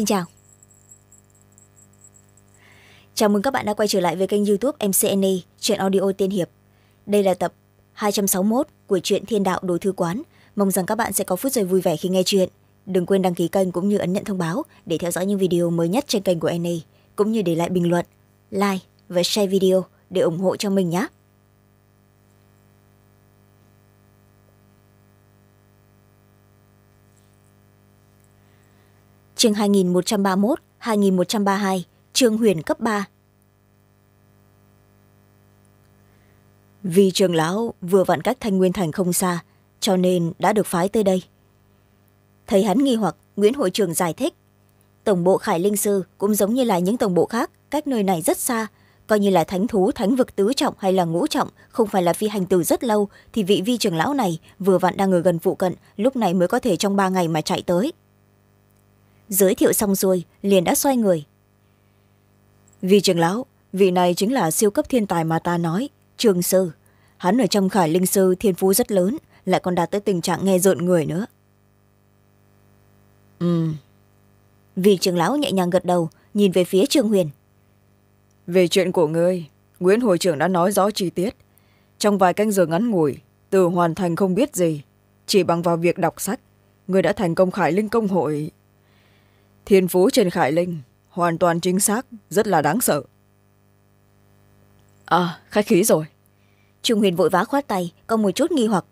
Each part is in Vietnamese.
xin chào chào mừng các bạn đã quay trở lại với kênh youtube mcna chuyện audio tiên hiệp đây là tập hai của truyện thiên đạo đối thư quán mong rằng các bạn sẽ có phút giây vui vẻ khi nghe chuyện đừng quên đăng ký kênh cũng như ấn nhận thông báo để theo dõi những video mới nhất trên kênh của na cũng như để lại bình luận like và share video để ủng hộ cho mình nhé chương hai nghìn một trăm ba huyền cấp ba vì trường lão vừa vặn cách thanh nguyên thành không xa cho nên đã được phái tới đây thầy hắn nghi hoặc nguyễn hội trường giải thích tổng bộ khải linh sư cũng giống như là những tổng bộ khác cách nơi này rất xa coi như là thánh thú thánh vực tứ trọng hay là ngũ trọng không phải là phi hành từ rất lâu thì vị vi trường lão này vừa vặn đang ở gần phụ cận lúc này mới có thể trong ba ngày mà chạy tới giới thiệu xong xuôi liền đã xoay người vì trường lão vị này chính là siêu cấp thiên tài mà ta nói trường sư hắn ở trong khải linh sư thiên phú rất lớn lại còn đạt tới tình trạng nghe rộn người nữa ừ Vị trường lão nhẹ nhàng gật đầu nhìn về phía trương huyền về chuyện của ngươi nguyễn hồi trưởng đã nói rõ chi tiết trong vài canh giờ ngắn ngủi từ hoàn thành không biết gì chỉ bằng vào việc đọc sách người đã thành công khải linh công hội thiên phú trên khải linh hoàn toàn chính xác rất là đáng sợ à khách khí rồi trung huyền vội vã khoát tay có một chút nghi hoặc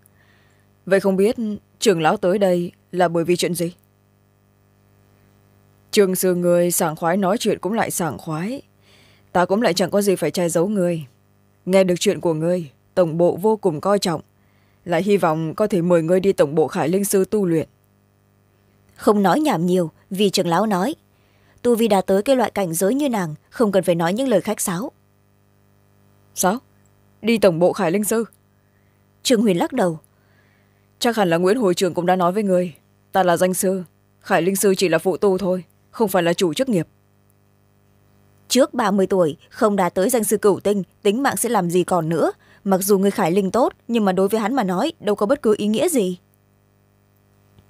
vậy không biết trường lão tới đây là bởi vì chuyện gì trường sư người sảng khoái nói chuyện cũng lại sảng khoái ta cũng lại chẳng có gì phải che giấu người nghe được chuyện của người tổng bộ vô cùng coi trọng lại hy vọng có thể mời ngươi đi tổng bộ khải linh sư tu luyện không nói nhảm nhiều vì trưởng lão nói tu vi đạt tới cái loại cảnh giới như nàng không cần phải nói những lời khách sáo sao đi tổng bộ khải linh sư trương huyền lắc đầu chắc hẳn là nguyễn hồi trường cũng đã nói với người ta là danh sư khải linh sư chỉ là phụ tu thôi không phải là chủ chức nghiệp trước ba mươi tuổi không đạt tới danh sư cửu tinh tính mạng sẽ làm gì còn nữa mặc dù người khải linh tốt nhưng mà đối với hắn mà nói đâu có bất cứ ý nghĩa gì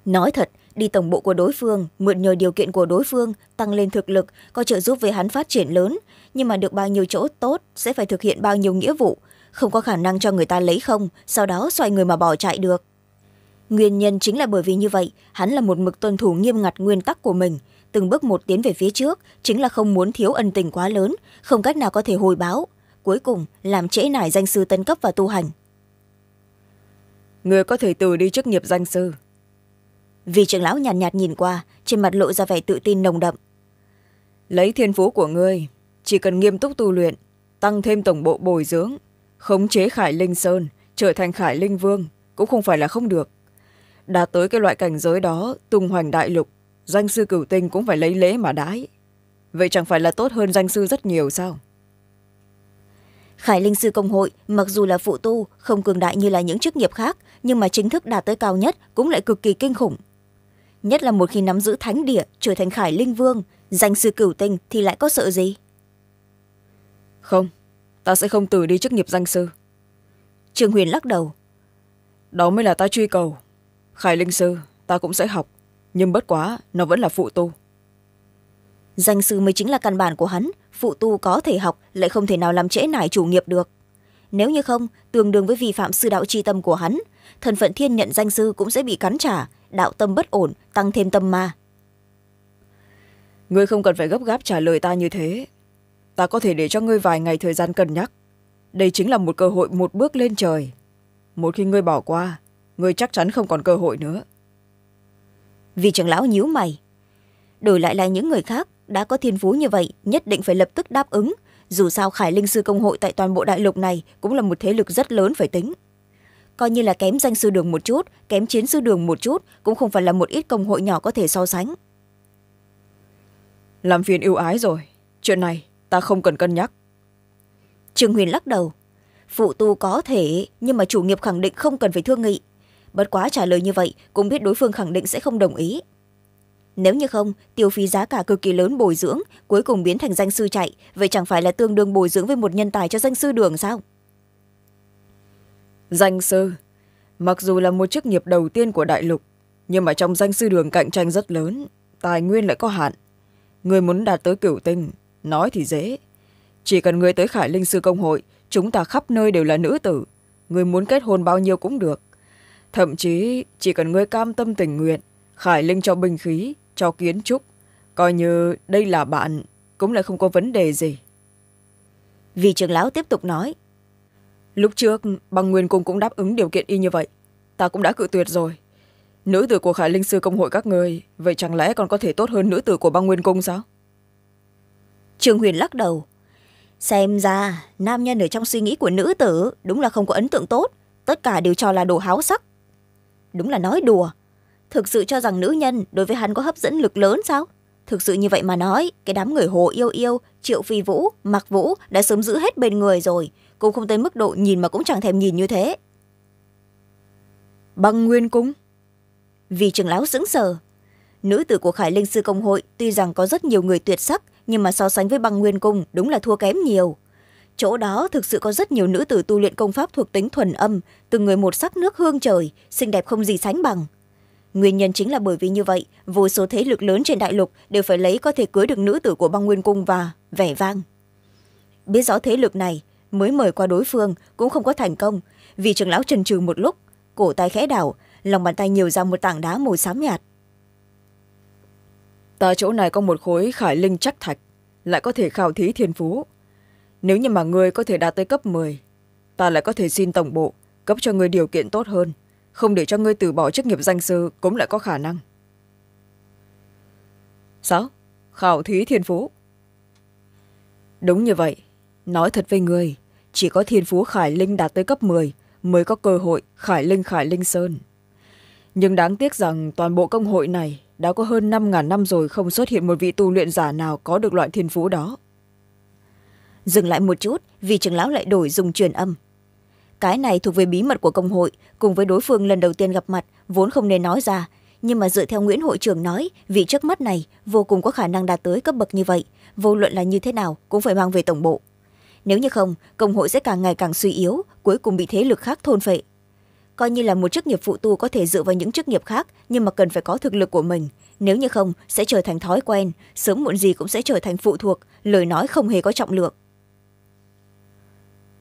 nói thật đi tổng bộ của đối phương mượn nhờ điều kiện của đối phương tăng lên thực lực có trợ giúp với hắn phát triển lớn nhưng mà được bao nhiêu chỗ tốt sẽ phải thực hiện bao nhiêu nghĩa vụ không có khả năng cho người ta lấy không sau đó xoay người mà bỏ chạy được nguyên nhân chính là bởi vì như vậy hắn là một mực tuân thủ nghiêm ngặt nguyên tắc của mình từng bước một tiến về phía trước chính là không muốn thiếu ân tình quá lớn không cách nào có thể hồi báo cuối cùng làm trễ nải danh sư tân cấp và tu hành người có thể từ đi trước nghiệp danh sư vì trưởng lão nhàn nhạt, nhạt nhìn qua trên mặt lộ ra vẻ tự tin nồng đậm lấy thiên phú của ngươi chỉ cần nghiêm túc tu luyện tăng thêm tổng bộ bồi dưỡng khống chế khải linh sơn trở thành khải linh vương cũng không phải là không được đạt tới cái loại cảnh giới đó tung hoành đại lục danh sư cửu tinh cũng phải lấy lễ mà đái vậy chẳng phải là tốt hơn danh sư rất nhiều sao khải linh sư công hội mặc dù là phụ tu không cường đại như là những chức nghiệp khác nhưng mà chính thức đạt tới cao nhất cũng lại cực kỳ kinh khủng nhất là một khi nắm giữ thánh địa trở thành khải linh vương danh sư cửu tinh thì lại có sợ gì không ta sẽ không từ đi chức nghiệp danh sư trương huyền lắc đầu đó mới là ta truy cầu khải linh sư ta cũng sẽ học nhưng bất quá nó vẫn là phụ tu danh sư mới chính là căn bản của hắn phụ tu có thể học lại không thể nào làm trễ nải chủ nghiệp được nếu như không tương đương với vi phạm sư đạo tri tâm của hắn thần phận thiên nhận danh sư cũng sẽ bị cắn trả đạo tâm bất ổn tăng thêm tâm ma ngươi không cần phải gấp gáp trả lời ta như thế ta có thể để cho ngươi vài ngày thời gian cân nhắc đây chính là một cơ hội một bước lên trời một khi ngươi bỏ qua ngươi chắc chắn không còn cơ hội nữa vì trưởng lão nhíu mày đổi lại là những người khác đã có thiên phú như vậy nhất định phải lập tức đáp ứng dù sao khải linh sư công hội tại toàn bộ đại lục này cũng là một thế lực rất lớn phải tính coi như là kém danh sư đường một chút kém chiến sư đường một chút cũng không phải là một ít công hội nhỏ có thể so sánh làm phiền yêu ái rồi chuyện này ta không cần cân nhắc trương huyền lắc đầu phụ tu có thể nhưng mà chủ nghiệp khẳng định không cần phải thương nghị bất quá trả lời như vậy cũng biết đối phương khẳng định sẽ không đồng ý nếu như không tiêu phí giá cả cực kỳ lớn bồi dưỡng cuối cùng biến thành danh sư chạy vậy chẳng phải là tương đương bồi dưỡng với một nhân tài cho danh sư đường sao danh sư mặc dù là một chức nghiệp đầu tiên của đại lục nhưng mà trong danh sư đường cạnh tranh rất lớn tài nguyên lại có hạn người muốn đạt tới cửu tinh nói thì dễ chỉ cần người tới khải linh sư công hội chúng ta khắp nơi đều là nữ tử người muốn kết hôn bao nhiêu cũng được thậm chí chỉ cần người cam tâm tình nguyện khải linh cho binh khí cho kiến trúc coi như đây là bạn cũng lại không có vấn đề gì vì trưởng lão tiếp tục nói lúc trước băng nguyên cung cũng đáp ứng điều kiện y như vậy ta cũng đã cự tuyệt rồi nữ tử của khải linh sư công hội các người vậy chẳng lẽ còn có thể tốt hơn nữ tử của băng nguyên cung sao trương huyền lắc đầu xem ra nam nhân ở trong suy nghĩ của nữ tử đúng là không có ấn tượng tốt tất cả đều cho là đồ háo sắc đúng là nói đùa thực sự cho rằng nữ nhân đối với hắn có hấp dẫn lực lớn sao thực sự như vậy mà nói cái đám người hồ yêu yêu triệu phi vũ mặc vũ đã sớm giữ hết bên người rồi cũng không tới mức độ nhìn mà cũng chẳng thèm nhìn như thế băng nguyên cung vì trường lão sững sờ nữ tử của khải linh sư công hội tuy rằng có rất nhiều người tuyệt sắc nhưng mà so sánh với băng nguyên cung đúng là thua kém nhiều chỗ đó thực sự có rất nhiều nữ tử tu luyện công pháp thuộc tính thuần âm từng người một sắc nước hương trời xinh đẹp không gì sánh bằng nguyên nhân chính là bởi vì như vậy vô số thế lực lớn trên đại lục đều phải lấy có thể cưới được nữ tử của băng nguyên cung và vẻ vang biết rõ thế lực này mới mời qua đối phương cũng không có thành công vì trưởng lão trần trừ một lúc cổ tay khẽ đảo lòng bàn tay nhiều ra một tảng đá màu xám nhạt ta chỗ này có một khối khải linh chắc thạch lại có thể khảo thí thiên phú nếu như mà người có thể đạt tới cấp m ta lại có thể xin tổng bộ cấp cho người điều kiện tốt hơn không để cho ngươi từ bỏ chức nghiệp danh sư cũng lại có khả năng sáu khảo thí thiên phú đúng như vậy nói thật với người chỉ có thiên phú khải linh đạt tới cấp m mới có cơ hội khải linh khải linh sơn nhưng đáng tiếc rằng toàn bộ công hội này đã có hơn năm ngàn năm rồi không xuất hiện một vị tu luyện giả nào có được loại thiên phú đó dừng lại một chút vì trưởng lão lại đổi dùng truyền âm cái này thuộc về bí mật của công hội cùng với đối phương lần đầu tiên gặp mặt vốn không nên nói ra nhưng mà dựa theo nguyễn hội trưởng nói vị trước mắt này vô cùng có khả năng đạt tới cấp bậc như vậy vô luận là như thế nào cũng phải mang về tổng bộ nếu như không công hội sẽ càng ngày càng suy yếu cuối cùng bị thế lực khác thôn phệ coi như là một chức nghiệp phụ tu có thể dựa vào những chức nghiệp khác nhưng mà cần phải có thực lực của mình nếu như không sẽ trở thành thói quen sớm muộn gì cũng sẽ trở thành phụ thuộc lời nói không hề có trọng lượng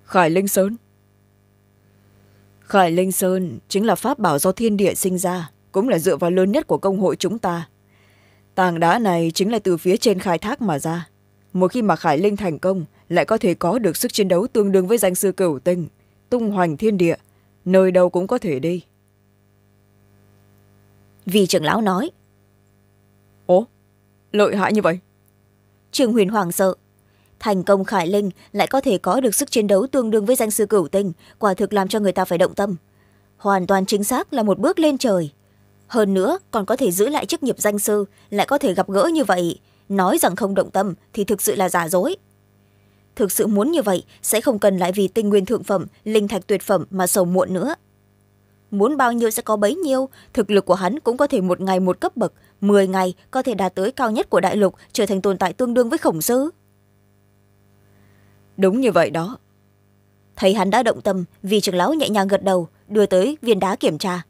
khải linh sơn khải linh sơn chính là pháp bảo do thiên địa sinh ra cũng là dựa vào lớn nhất của công hội chúng ta Tàng đá này chính là từ phía trên khai thác mà ra một khi mà khải linh thành công lại có thể có được sức chiến đấu tương đương với danh sư cửu tinh tung hoành thiên địa nơi đâu cũng có thể đi vì trưởng lão nói ố lợi hại như vậy trường huyền hoàng sợ thành công khải linh lại có thể có được sức chiến đấu tương đương với danh sư cửu tinh quả thực làm cho người ta phải động tâm hoàn toàn chính xác là một bước lên trời hơn nữa còn có thể giữ lại chức nghiệp danh sư lại có thể gặp gỡ như vậy nói rằng không động tâm thì thực sự là giả dối thực sự muốn như vậy sẽ không cần lại vì tinh nguyên thượng phẩm linh thạch tuyệt phẩm mà sầu muộn nữa muốn bao nhiêu sẽ có bấy nhiêu thực lực của hắn cũng có thể một ngày một cấp bậc mười ngày có thể đạt tới cao nhất của đại lục trở thành tồn tại tương đương với khổng sư đúng như vậy đó thấy hắn đã động tâm vì trưởng lão nhẹ nhàng gật đầu đưa tới viên đá kiểm tra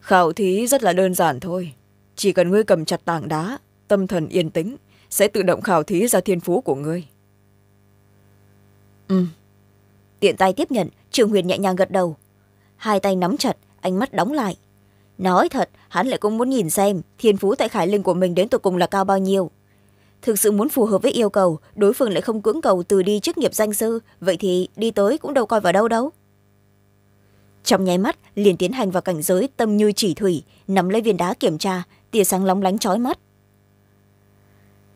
khảo thí rất là đơn giản thôi chỉ cần ngươi cầm chặt tảng đá tâm thần yên tĩnh sẽ tự động khảo thí ra thiên phú của ngươi ừ tiện tay tiếp nhận trường huyền nhẹ nhàng gật đầu hai tay nắm chặt ánh mắt đóng lại nói thật hắn lại cũng muốn nhìn xem thiên phú tại khải linh của mình đến tột cùng là cao bao nhiêu thực sự muốn phù hợp với yêu cầu đối phương lại không cưỡng cầu từ đi chức nghiệp danh sư vậy thì đi tới cũng đâu coi vào đâu đâu trong nháy mắt liền tiến hành vào cảnh giới tâm như chỉ thủy nắm lấy viên đá kiểm tra tia sáng lóng lánh trói mắt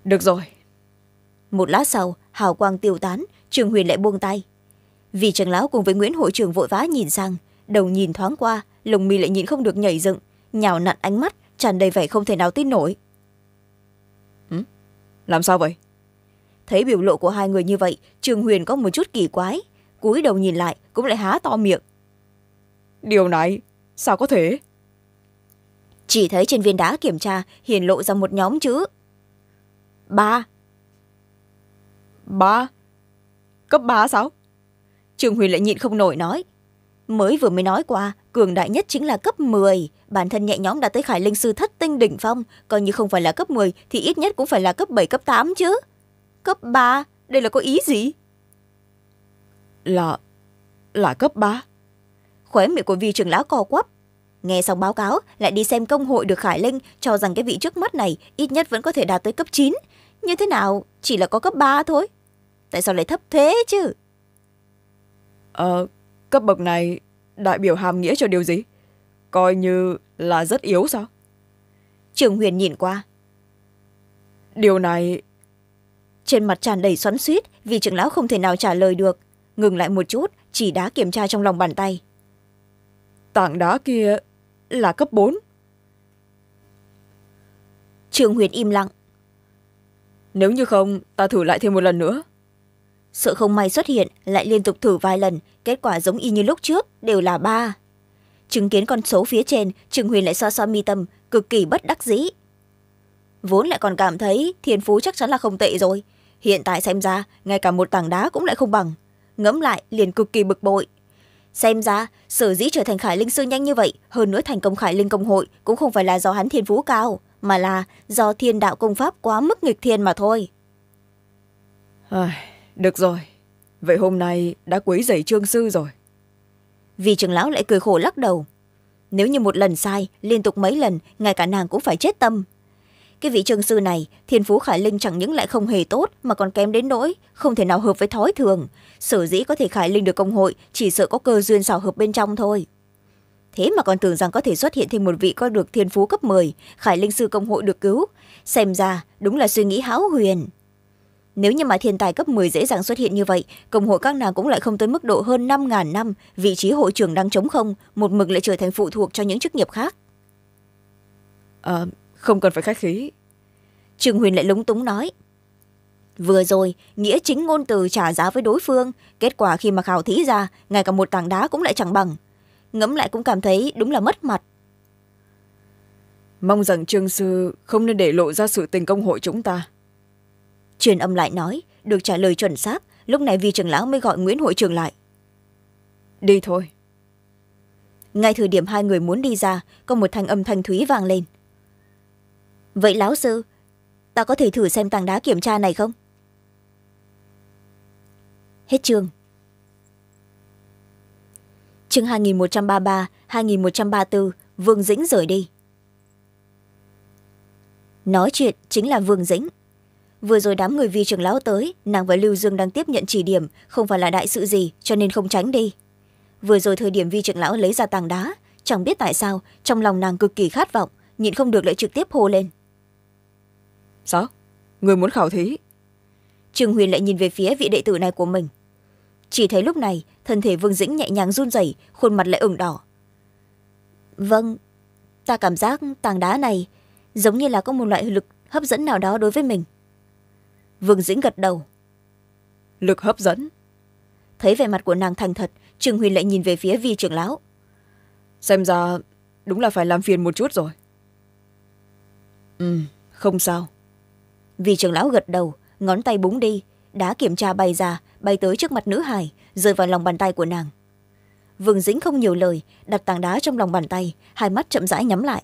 được rồi một lát sau hào quang tiêu tán trường huyền lại buông tay vì trường lão cùng với nguyễn hội trưởng vội vã nhìn sang đầu nhìn thoáng qua lồng mi lại nhìn không được nhảy dựng nhào nặn ánh mắt tràn đầy vẻ không thể nào tin nổi làm sao vậy thấy biểu lộ của hai người như vậy trường huyền có một chút kỳ quái cúi đầu nhìn lại cũng lại há to miệng điều này sao có thể chỉ thấy trên viên đá kiểm tra hiển lộ ra một nhóm chữ ba ba cấp ba sao trường huyền lại nhịn không nổi nói mới vừa mới nói qua cường đại nhất chính là cấp m bản thân nhẹ nhõm đã tới khải linh sư thất tinh đỉnh phong coi như không phải là cấp m thì ít nhất cũng phải là cấp bảy cấp tám chứ cấp ba đây là có ý gì là là cấp ba khóe miệng của vi trưởng lão co quắp nghe xong báo cáo lại đi xem công hội được khải linh cho rằng cái vị trước mắt này ít nhất vẫn có thể đạt tới cấp chín như thế nào chỉ là có cấp ba thôi tại sao lại thấp thế chứ ờ cấp bậc này đại biểu hàm nghĩa cho điều gì coi như là rất yếu sao trường huyền nhìn qua điều này trên mặt tràn đầy xoắn suýt vì trưởng lão không thể nào trả lời được ngừng lại một chút chỉ đá kiểm tra trong lòng bàn tay tảng đá kia là cấp bốn trường huyền im lặng nếu như không ta thử lại thêm một lần nữa Sợ không may xuất hiện lại liên tục thử vài lần kết quả giống y như lúc trước đều là ba chứng kiến con số phía trên trường huyền lại so so mi tâm cực kỳ bất đắc dĩ vốn lại còn cảm thấy thiên phú chắc chắn là không tệ rồi hiện tại xem ra ngay cả một tảng đá cũng lại không bằng ngẫm lại liền cực kỳ bực bội xem ra sở dĩ trở thành khải linh sư nhanh như vậy hơn nữa thành công khải linh công hội cũng không phải là do hắn thiên phú cao mà là do thiên đạo công pháp quá mức nghịch thiên mà thôi được rồi vậy hôm nay đã quấy dày trương sư rồi vì trưởng lão lại cười khổ lắc đầu nếu như một lần sai liên tục mấy lần ngay cả nàng cũng phải chết tâm cái vị trương sư này thiên phú khải linh chẳng những lại không hề tốt mà còn kém đến nỗi không thể nào hợp với thói thường sở dĩ có thể khải linh được công hội chỉ sợ có cơ duyên xào hợp bên trong thôi thế mà còn tưởng rằng có thể xuất hiện thêm một vị có được thiên phú cấp m khải linh sư công hội được cứu xem ra đúng là suy nghĩ háo huyền nếu như mà thiên tài cấp 10 dễ dàng xuất hiện như vậy công hội các nàng cũng lại không tới mức độ hơn năm ngàn năm vị trí hội trưởng đang chống không một mực lại trở thành phụ thuộc cho những chức nghiệp khác à, không cần phải khách khí trường huyền lại lúng túng nói vừa rồi nghĩa chính ngôn từ trả giá với đối phương kết quả khi mà khảo thí ra ngay cả một tảng đá cũng lại chẳng bằng ngẫm lại cũng cảm thấy đúng là mất mặt mong rằng trương sư không nên để lộ ra sự tình công hội chúng ta truyền âm lại nói được trả lời chuẩn xác lúc này vi trưởng lão mới gọi nguyễn hội trường lại đi thôi ngay thời điểm hai người muốn đi ra có một thanh âm thanh thúy vang lên vậy lão sư ta có thể thử xem tảng đá kiểm tra này không hết chương chương hai nghìn một trăm ba mươi ba hai nghìn một trăm ba mươi bốn vương dĩnh rời đi nói chuyện chính là vương dĩnh vừa rồi đám người vi trưởng lão tới nàng và lưu dương đang tiếp nhận chỉ điểm không phải là đại sự gì cho nên không tránh đi vừa rồi thời điểm vi trưởng lão lấy ra tàng đá chẳng biết tại sao trong lòng nàng cực kỳ khát vọng nhịn không được lại trực tiếp hô lên sao dạ, người muốn khảo thí trương huyền lại nhìn về phía vị đệ tử này của mình chỉ thấy lúc này thân thể vương dĩnh nhẹ nhàng run rẩy khuôn mặt lại ửng đỏ vâng ta cảm giác tàng đá này giống như là có một loại lực hấp dẫn nào đó đối với mình vương dĩnh gật đầu lực hấp dẫn thấy vẻ mặt của nàng thành thật trường huyền lại nhìn về phía vi trưởng lão xem ra đúng là phải làm phiền một chút rồi ừ không sao Vi trưởng lão gật đầu ngón tay búng đi đá kiểm tra bay ra bay tới trước mặt nữ hải rơi vào lòng bàn tay của nàng vương dĩnh không nhiều lời đặt tảng đá trong lòng bàn tay hai mắt chậm rãi nhắm lại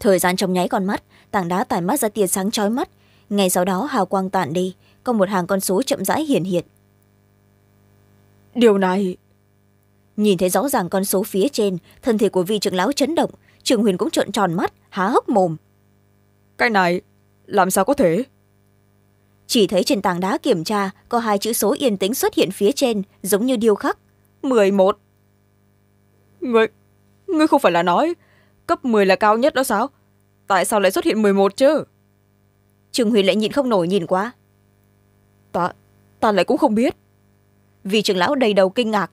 thời gian trong nháy con mắt tảng đá tải mắt ra tia sáng trói mắt ngay sau đó hào quang tản đi có một hàng con số chậm rãi hiển hiện điều này nhìn thấy rõ ràng con số phía trên thân thể của vị trưởng lão chấn động trường huyền cũng trợn tròn mắt há hốc mồm cái này làm sao có thể chỉ thấy trên tảng đá kiểm tra có hai chữ số yên tĩnh xuất hiện phía trên giống như điêu khắc mười một người ngươi không phải là nói cấp mười là cao nhất đó sao tại sao lại xuất hiện mười một chứ Trường huyền lại nhịn không nổi nhìn quá ta ta lại cũng không biết vì trường lão đầy đầu kinh ngạc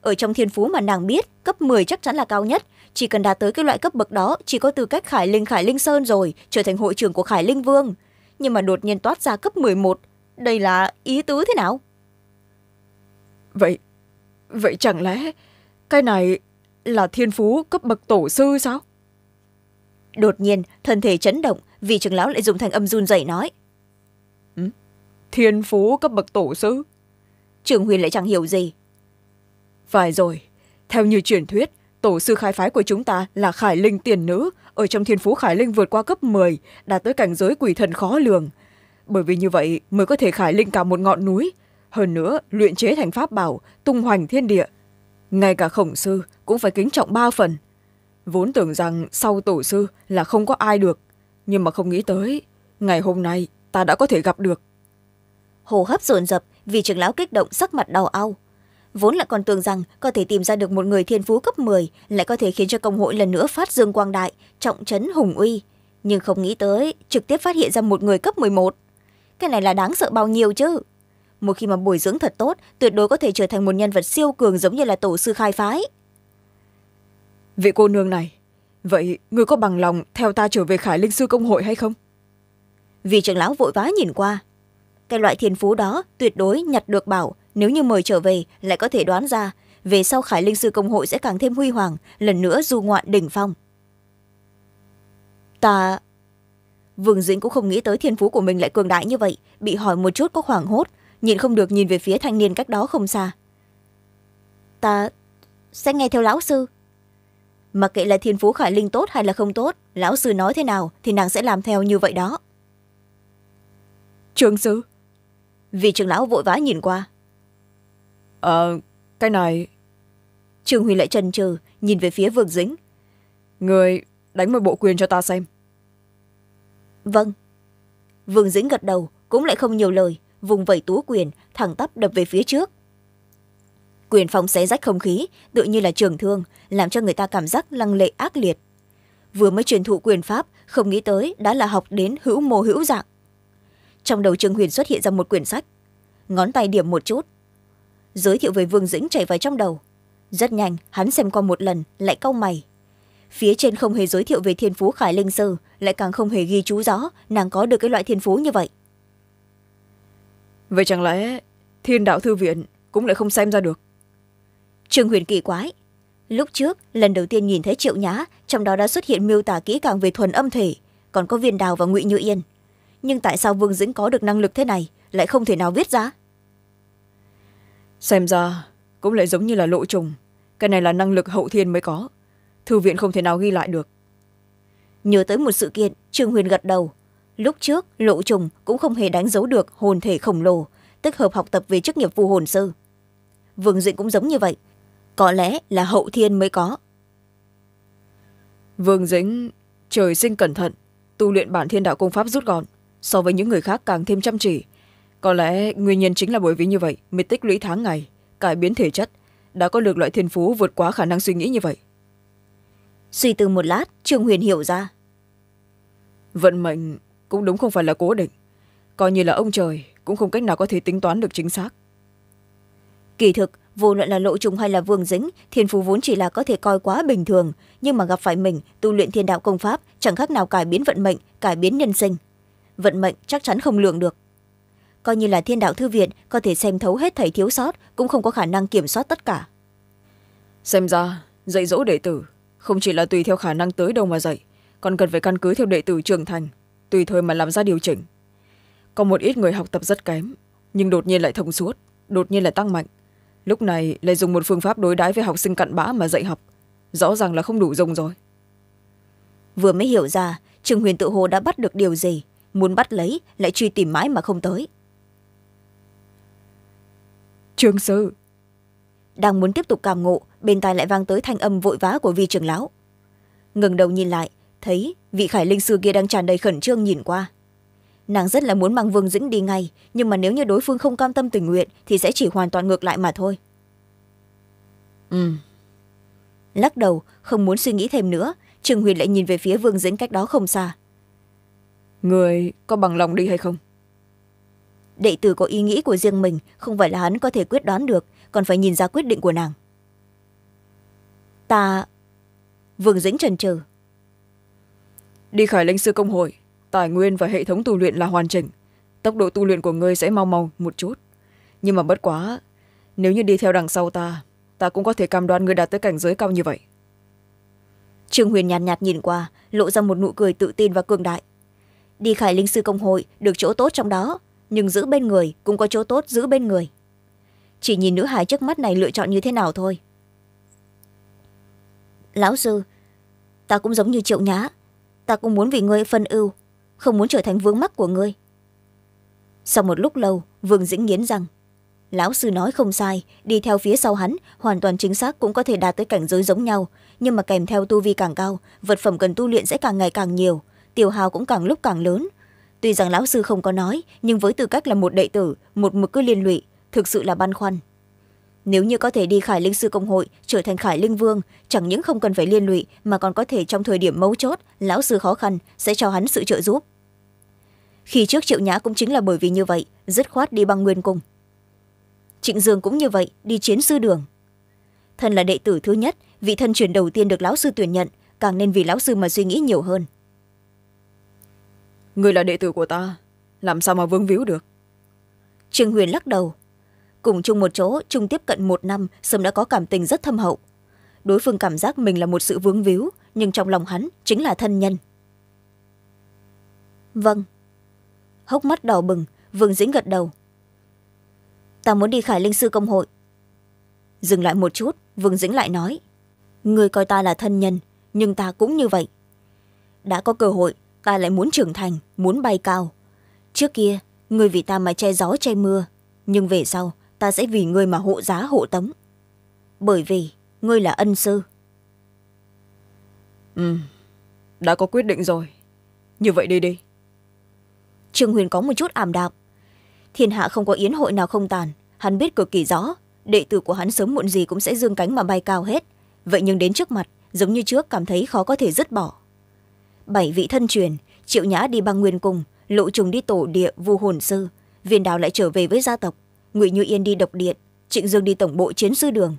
ở trong thiên phú mà nàng biết cấp m chắc chắn là cao nhất chỉ cần đạt tới cái loại cấp bậc đó chỉ có tư cách khải linh khải linh sơn rồi trở thành hội trưởng của khải linh vương nhưng mà đột nhiên toát ra cấp m một đây là ý tứ thế nào vậy vậy chẳng lẽ cái này là thiên phú cấp bậc tổ sư sao đột nhiên thân thể chấn động vị trưởng lão lại dùng thành âm run rẩy nói ừ, thiên phú cấp bậc tổ sư trường huyền lại chẳng hiểu gì phải rồi theo như truyền thuyết tổ sư khai phái của chúng ta là khải linh tiền nữ ở trong thiên phú khải linh vượt qua cấp m đạt tới cảnh giới quỷ thần khó lường bởi vì như vậy mới có thể khải linh cả một ngọn núi hơn nữa luyện chế thành pháp bảo tung hoành thiên địa ngay cả khổng sư cũng phải kính trọng ba phần vốn tưởng rằng sau tổ sư là không có ai được nhưng mà không nghĩ tới ngày hôm nay ta đã có thể gặp được hồ hấp dồn dập vì trưởng lão kích động sắc mặt đau au vốn lại còn tưởng rằng có thể tìm ra được một người thiên phú cấp m lại có thể khiến cho công hội lần nữa phát dương quang đại trọng trấn hùng uy nhưng không nghĩ tới trực tiếp phát hiện ra một người cấp m một cái này là đáng sợ bao nhiêu chứ một khi mà bồi dưỡng thật tốt tuyệt đối có thể trở thành một nhân vật siêu cường giống như là tổ sư khai phái vị cô nương này vậy người có bằng lòng theo ta trở về khải linh sư công hội hay không vì trưởng lão vội vã nhìn qua cái loại thiên phú đó tuyệt đối nhặt được bảo nếu như mời trở về lại có thể đoán ra về sau khải linh sư công hội sẽ càng thêm huy hoàng lần nữa du ngoạn đỉnh phong ta vương dĩnh cũng không nghĩ tới thiên phú của mình lại cường đại như vậy bị hỏi một chút có hoảng hốt nhìn không được nhìn về phía thanh niên cách đó không xa ta sẽ nghe theo lão sư mặc kệ là thiên phú khải linh tốt hay là không tốt lão sư nói thế nào thì nàng sẽ làm theo như vậy đó trường sư vì trường lão vội vã nhìn qua à, cái này trương huy lại trần trừ nhìn về phía vương dính người đánh một bộ quyền cho ta xem vâng vương dính gật đầu cũng lại không nhiều lời vùng vẩy tú quyền thẳng tắp đập về phía trước quyền phong xé rách không khí tự như là trường thương làm cho người ta cảm giác lăng lệ ác liệt vừa mới truyền thụ quyền pháp không nghĩ tới đã là học đến hữu mô hữu dạng trong đầu trương huyền xuất hiện ra một quyển sách ngón tay điểm một chút giới thiệu về vương dĩnh chảy vào trong đầu rất nhanh hắn xem qua một lần lại cau mày phía trên không hề giới thiệu về thiên phú khải linh sư lại càng không hề ghi chú rõ nàng có được cái loại thiên phú như vậy vậy chẳng lẽ thiên đạo thư viện cũng lại không xem ra được trương huyền kỳ quái lúc trước lần đầu tiên nhìn thấy triệu nhã trong đó đã xuất hiện miêu tả kỹ càng về thuần âm thể còn có viên đào và ngụy như yên nhưng tại sao vương dĩnh có được năng lực thế này lại không thể nào viết ra xem ra cũng lại giống như là lộ trùng cái này là năng lực hậu thiên mới có thư viện không thể nào ghi lại được nhớ tới một sự kiện trương huyền gật đầu lúc trước lộ trùng cũng không hề đánh dấu được hồn thể khổng lồ tích hợp học tập về chức nghiệp phù hồn sư vương dĩnh cũng giống như vậy có lẽ là hậu thiên mới có vương dĩnh trời sinh cẩn thận tu luyện bản thiên đạo công pháp rút gọn so với những người khác càng thêm chăm chỉ có lẽ nguyên nhân chính là bởi vì như vậy mới tích lũy tháng ngày cải biến thể chất đã có được loại thiên phú vượt quá khả năng suy nghĩ như vậy suy tư một lát trương huyền hiểu ra vận mệnh cũng đúng không phải là cố định coi như là ông trời cũng không cách nào có thể tính toán được chính xác kỳ thực vô luận là lộ trùng hay là vương dĩnh thiên phú vốn chỉ là có thể coi quá bình thường nhưng mà gặp phải mình tu luyện thiên đạo công pháp chẳng khác nào cải biến vận mệnh cải biến nhân sinh vận mệnh chắc chắn không lường được coi như là thiên đạo thư viện có thể xem thấu hết thầy thiếu sót cũng không có khả năng kiểm soát tất cả xem ra dạy dỗ đệ tử không chỉ là tùy theo khả năng tới đâu mà dạy còn cần phải căn cứ theo đệ tử trưởng thành tùy thời mà làm ra điều chỉnh có một ít người học tập rất kém nhưng đột nhiên lại thông suốt đột nhiên lại tăng mạnh lúc này lại dùng một phương pháp đối đãi với học sinh cặn bã mà dạy học rõ ràng là không đủ dùng rồi vừa mới hiểu ra trường huyền tự hồ đã bắt được điều gì muốn bắt lấy lại truy tìm mãi mà không tới trường sư đang muốn tiếp tục cảm ngộ bên tai lại vang tới thanh âm vội vã của vi trưởng lão ngừng đầu nhìn lại thấy vị khải linh sư kia đang tràn đầy khẩn trương nhìn qua nàng rất là muốn mang vương dĩnh đi ngay nhưng mà nếu như đối phương không cam tâm tình nguyện thì sẽ chỉ hoàn toàn ngược lại mà thôi ừ lắc đầu không muốn suy nghĩ thêm nữa trương huyền lại nhìn về phía vương dĩnh cách đó không xa người có bằng lòng đi hay không đệ tử có ý nghĩ của riêng mình không phải là hắn có thể quyết đoán được còn phải nhìn ra quyết định của nàng ta vương dĩnh trần trừ đi khỏi lãnh sư công hội tài nguyên và hệ thống tu luyện là hoàn chỉnh tốc độ tu luyện của ngươi sẽ mau mau một chút nhưng mà bất quá nếu như đi theo đằng sau ta ta cũng có thể cam đoan ngươi đạt tới cảnh giới cao như vậy trương huyền nhạt, nhạt nhìn qua lộ ra một nụ cười tự tin và cường đại đi khải linh sư công hội được chỗ tốt trong đó nhưng giữ bên người cũng có chỗ tốt giữ bên người chỉ nhìn nữ hải trước mắt này lựa chọn như thế nào thôi lão sư ta cũng giống như triệu nhã ta cũng muốn vì ngươi phân ưu không muốn trở thành vướng mắt của ngươi sau một lúc lâu vương dĩnh nghiến rằng lão sư nói không sai đi theo phía sau hắn hoàn toàn chính xác cũng có thể đạt tới cảnh giới giống nhau nhưng mà kèm theo tu vi càng cao vật phẩm cần tu luyện sẽ càng ngày càng nhiều tiểu hào cũng càng lúc càng lớn tuy rằng lão sư không có nói nhưng với tư cách là một đệ tử một mực cứ liên lụy thực sự là băn khoăn nếu như có thể đi khải linh sư công hội trở thành khải linh vương chẳng những không cần phải liên lụy mà còn có thể trong thời điểm mấu chốt lão sư khó khăn sẽ cho hắn sự trợ giúp khi trước triệu nhã cũng chính là bởi vì như vậy dứt khoát đi băng nguyên cung trịnh dương cũng như vậy đi chiến sư đường thân là đệ tử thứ nhất vị thân truyền đầu tiên được lão sư tuyển nhận càng nên vì lão sư mà suy nghĩ nhiều hơn người là đệ tử của ta làm sao mà vương víu được trương huyền lắc đầu cùng chung một chỗ chung tiếp cận một năm sâm đã có cảm tình rất thâm hậu đối phương cảm giác mình là một sự vướng víu nhưng trong lòng hắn chính là thân nhân vâng hốc mắt đỏ bừng vương dĩnh gật đầu ta muốn đi khải linh sư công hội dừng lại một chút vương dĩnh lại nói người coi ta là thân nhân nhưng ta cũng như vậy đã có cơ hội ta lại muốn trưởng thành muốn bay cao trước kia người vì ta mà che gió che mưa nhưng về sau ta sẽ vì ngươi mà hộ giá hộ tống bởi vì ngươi là ân sư ừ đã có quyết định rồi như vậy đi đi trương huyền có một chút ảm đạm thiên hạ không có yến hội nào không tàn hắn biết cực kỳ rõ đệ tử của hắn sớm muộn gì cũng sẽ dương cánh mà bay cao hết vậy nhưng đến trước mặt giống như trước cảm thấy khó có thể dứt bỏ bảy vị thân truyền triệu nhã đi băng nguyên cùng lộ trùng đi tổ địa vu hồn sư viên đào lại trở về với gia tộc Ngụy như yên đi độc điện trịnh dương đi tổng bộ chiến sư đường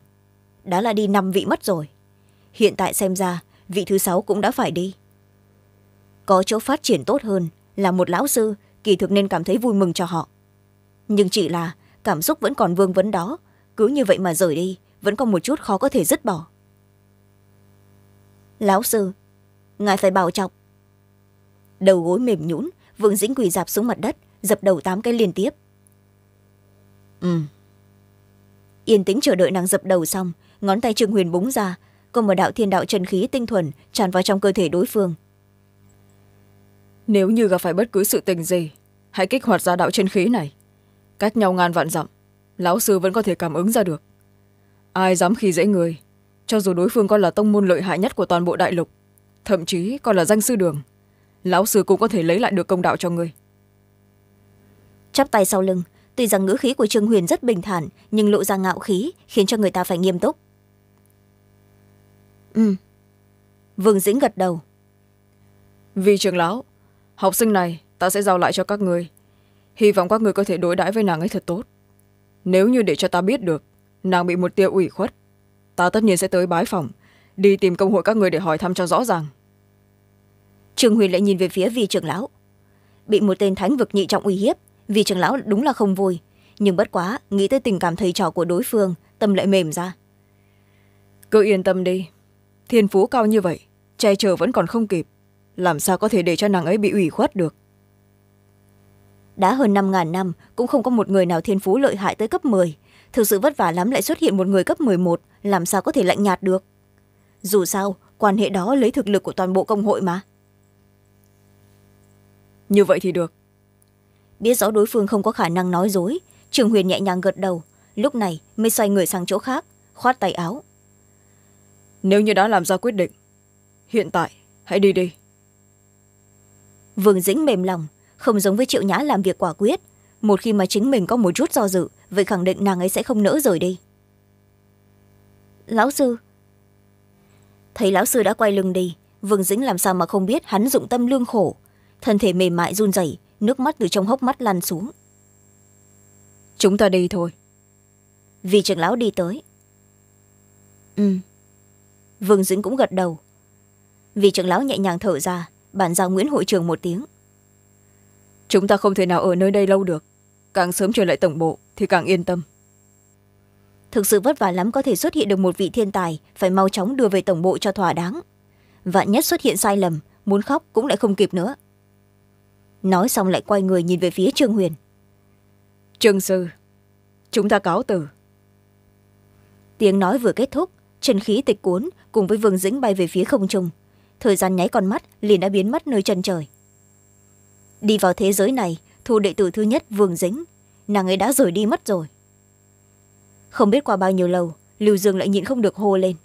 đã là đi năm vị mất rồi hiện tại xem ra vị thứ sáu cũng đã phải đi có chỗ phát triển tốt hơn là một lão sư kỳ thực nên cảm thấy vui mừng cho họ nhưng chỉ là cảm xúc vẫn còn vương vấn đó cứ như vậy mà rời đi vẫn còn một chút khó có thể dứt bỏ lão sư ngài phải bảo trọng đầu gối mềm nhũn vương dĩnh quỳ dạp xuống mặt đất dập đầu tám cái liên tiếp Ừ. yên tĩnh chờ đợi nàng dập đầu xong ngón tay trương huyền búng ra có một đạo thiên đạo chân khí tinh thuần tràn vào trong cơ thể đối phương nếu như gặp phải bất cứ sự tình gì hãy kích hoạt ra đạo chân khí này cách nhau ngàn vạn dặm lão sư vẫn có thể cảm ứng ra được ai dám khi dễ người cho dù đối phương con là tông môn lợi hại nhất của toàn bộ đại lục thậm chí còn là danh sư đường lão sư cũng có thể lấy lại được công đạo cho người chắp tay sau lưng tuy rằng ngữ khí của trương huyền rất bình thản nhưng lộ ra ngạo khí khiến cho người ta phải nghiêm túc ừ vương dĩnh gật đầu vì trường lão học sinh này ta sẽ giao lại cho các người hy vọng các người có thể đối đãi với nàng ấy thật tốt nếu như để cho ta biết được nàng bị một tia ủy khuất ta tất nhiên sẽ tới bái phòng đi tìm công hội các người để hỏi thăm cho rõ ràng trương huyền lại nhìn về phía vi trường lão bị một tên thánh vực nhị trọng uy hiếp vì trưởng lão đúng là không vui nhưng bất quá nghĩ tới tình cảm thầy trò của đối phương tâm lại mềm ra cứ yên tâm đi thiên phú cao như vậy che chở vẫn còn không kịp làm sao có thể để cho nàng ấy bị ủy khuất được đã hơn năm ngàn năm cũng không có một người nào thiên phú lợi hại tới cấp m thực sự vất vả lắm lại xuất hiện một người cấp m một làm sao có thể lạnh nhạt được dù sao quan hệ đó lấy thực lực của toàn bộ công hội mà như vậy thì được biết rõ đối phương không có khả năng nói dối trường huyền nhẹ nhàng gật đầu lúc này mới xoay người sang chỗ khác khoát tay áo nếu như đã làm ra quyết định hiện tại hãy đi đi vương dĩnh mềm lòng không giống với triệu nhã làm việc quả quyết một khi mà chính mình có một chút do dự vậy khẳng định nàng ấy sẽ không nỡ rời đi lão sư thấy lão sư đã quay lưng đi vương dĩnh làm sao mà không biết hắn dụng tâm lương khổ thân thể mềm mại run rẩy nước mắt từ trong hốc mắt lăn xuống chúng ta đi thôi vì trưởng lão đi tới ừ vương dĩnh cũng gật đầu vì trưởng lão nhẹ nhàng thở ra bàn giao nguyễn hội trường một tiếng chúng ta không thể nào ở nơi đây lâu được càng sớm trở lại tổng bộ thì càng yên tâm thực sự vất vả lắm có thể xuất hiện được một vị thiên tài phải mau chóng đưa về tổng bộ cho thỏa đáng vạn nhất xuất hiện sai lầm muốn khóc cũng lại không kịp nữa nói xong lại quay người nhìn về phía trương huyền trương sư chúng ta cáo từ tiếng nói vừa kết thúc chân khí tịch cuốn cùng với vương dĩnh bay về phía không trung thời gian nháy con mắt liền đã biến mất nơi chân trời đi vào thế giới này thu đệ tử thứ nhất vương dĩnh nàng ấy đã rời đi mất rồi không biết qua bao nhiêu lâu lưu dương lại nhịn không được hô lên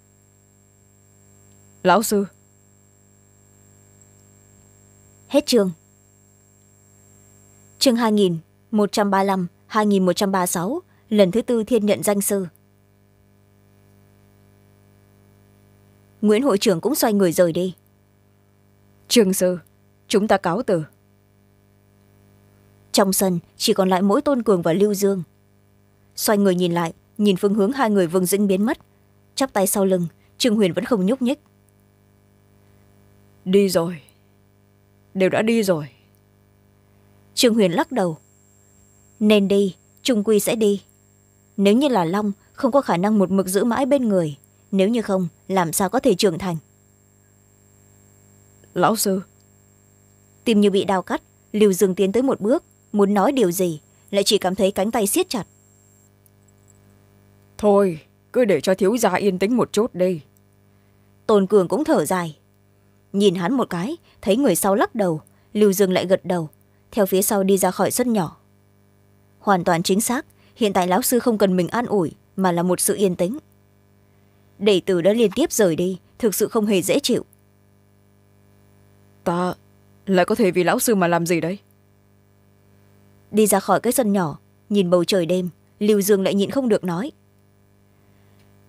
lão sư hết trường chương hai nghìn một trăm lần thứ tư thiên nhận danh sư nguyễn hội trưởng cũng xoay người rời đi trương sư chúng ta cáo từ trong sân chỉ còn lại mỗi tôn cường và lưu dương xoay người nhìn lại nhìn phương hướng hai người vương dĩnh biến mất chắp tay sau lưng trương huyền vẫn không nhúc nhích đi rồi đều đã đi rồi trương huyền lắc đầu nên đi trung quy sẽ đi nếu như là long không có khả năng một mực giữ mãi bên người nếu như không làm sao có thể trưởng thành lão sư tìm như bị đào cắt liều dừng tiến tới một bước muốn nói điều gì lại chỉ cảm thấy cánh tay siết chặt thôi cứ để cho thiếu gia yên tĩnh một chút đi tôn cường cũng thở dài nhìn hắn một cái thấy người sau lắc đầu liều dừng lại gật đầu theo phía sau đi ra khỏi rất nhỏ hoàn toàn chính xác hiện tại lão sư không cần mình an ủi mà là một sự yên tĩnh đệ tử đã liên tiếp rời đi thực sự không hề dễ chịu ta lại có thể vì lão sư mà làm gì đấy đi ra khỏi cái sân nhỏ nhìn bầu trời đêm lưu dương lại nhịn không được nói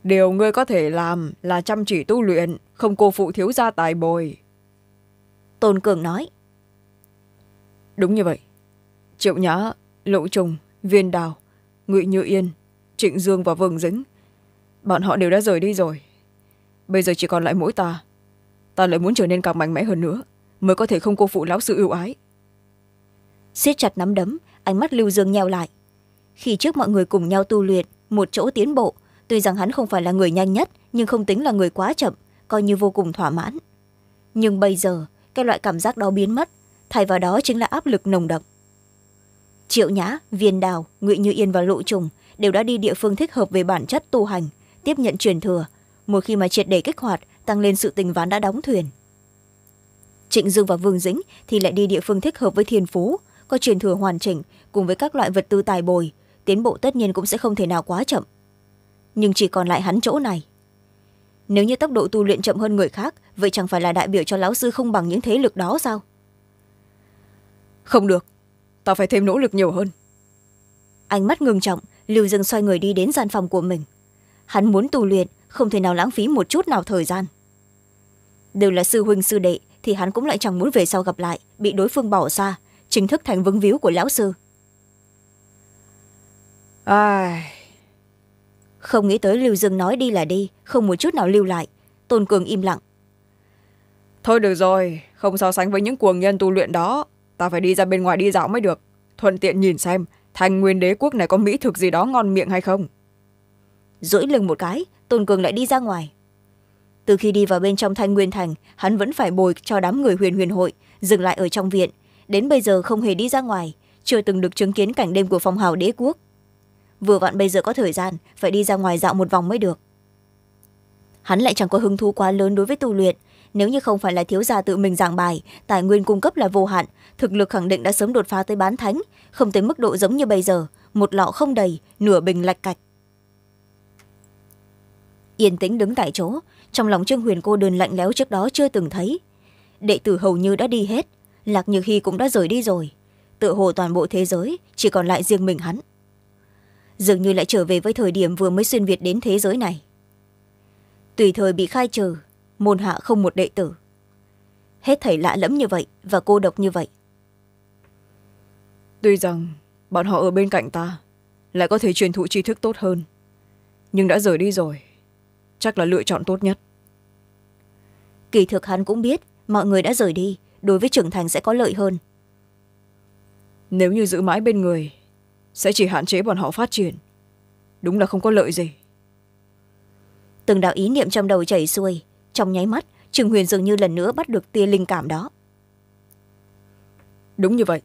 điều ngươi có thể làm là chăm chỉ tu luyện không cô phụ thiếu gia tài bồi tôn cường nói Đúng như vậy. Triệu Nhã, Lộ Trùng, Viên Đào, Ngụy Như Yên, Trịnh Dương và Vương Dĩnh. Bọn họ đều đã rời đi rồi. Bây giờ chỉ còn lại mỗi ta. Ta lại muốn trở nên càng mạnh mẽ hơn nữa. Mới có thể không cô phụ lão sư ưu ái. siết chặt nắm đấm, ánh mắt Lưu Dương nheo lại. Khi trước mọi người cùng nhau tu luyện, một chỗ tiến bộ. Tuy rằng hắn không phải là người nhanh nhất, nhưng không tính là người quá chậm, coi như vô cùng thỏa mãn. Nhưng bây giờ, cái loại cảm giác đó biến mất thay vào đó chính là áp lực nồng đậm triệu nhã viên đào ngụy như yên và lộ trùng đều đã đi địa phương thích hợp về bản chất tu hành tiếp nhận truyền thừa một khi mà triệt để kích hoạt tăng lên sự tình ván đã đóng thuyền trịnh dương và vương dĩnh thì lại đi địa phương thích hợp với thiên phú có truyền thừa hoàn chỉnh cùng với các loại vật tư tài bồi tiến bộ tất nhiên cũng sẽ không thể nào quá chậm nhưng chỉ còn lại hắn chỗ này nếu như tốc độ tu luyện chậm hơn người khác vậy chẳng phải là đại biểu cho lão sư không bằng những thế lực đó sao không được ta phải thêm nỗ lực nhiều hơn ánh mắt ngưng trọng lưu dương xoay người đi đến gian phòng của mình hắn muốn tu luyện không thể nào lãng phí một chút nào thời gian đều là sư huynh sư đệ thì hắn cũng lại chẳng muốn về sau gặp lại bị đối phương bỏ xa chính thức thành vững víu của lão sư ai không nghĩ tới lưu dương nói đi là đi không một chút nào lưu lại tôn cường im lặng thôi được rồi không so sánh với những cuồng nhân tu luyện đó ta phải đi ra bên ngoài đi dạo mới được thuận tiện nhìn xem thành nguyên đế quốc này có mỹ thực gì đó ngon miệng hay không duỗi lưng một cái tôn cường lại đi ra ngoài từ khi đi vào bên trong thanh nguyên thành hắn vẫn phải bồi cho đám người huyền huyền hội dừng lại ở trong viện đến bây giờ không hề đi ra ngoài chưa từng được chứng kiến cảnh đêm của phòng hào đế quốc vừa vặn bây giờ có thời gian phải đi ra ngoài dạo một vòng mới được hắn lại chẳng có hứng thú quá lớn đối với tu luyện nếu như không phải là thiếu gia tự mình giảng bài tài nguyên cung cấp là vô hạn thực lực khẳng định đã sớm đột phá tới bán thánh không tới mức độ giống như bây giờ một lọ không đầy nửa bình lạch cạch yên tĩnh đứng tại chỗ trong lòng trương huyền cô đơn lạnh lẽo trước đó chưa từng thấy đệ tử hầu như đã đi hết lạc như hy cũng đã rời đi rồi tự hồ toàn bộ thế giới chỉ còn lại riêng mình hắn dường như lại trở về với thời điểm vừa mới xuyên việt đến thế giới này tùy thời bị khai trừ môn hạ không một đệ tử hết thầy lạ lẫm như vậy và cô độc như vậy tuy rằng bọn họ ở bên cạnh ta lại có thể truyền thụ tri thức tốt hơn nhưng đã rời đi rồi chắc là lựa chọn tốt nhất kỳ thực hắn cũng biết mọi người đã rời đi đối với trưởng thành sẽ có lợi hơn nếu như giữ mãi bên người sẽ chỉ hạn chế bọn họ phát triển đúng là không có lợi gì từng đạo ý niệm trong đầu chảy xuôi trong nháy mắt trương huyền dường như lần nữa bắt được tia linh cảm đó đúng như vậy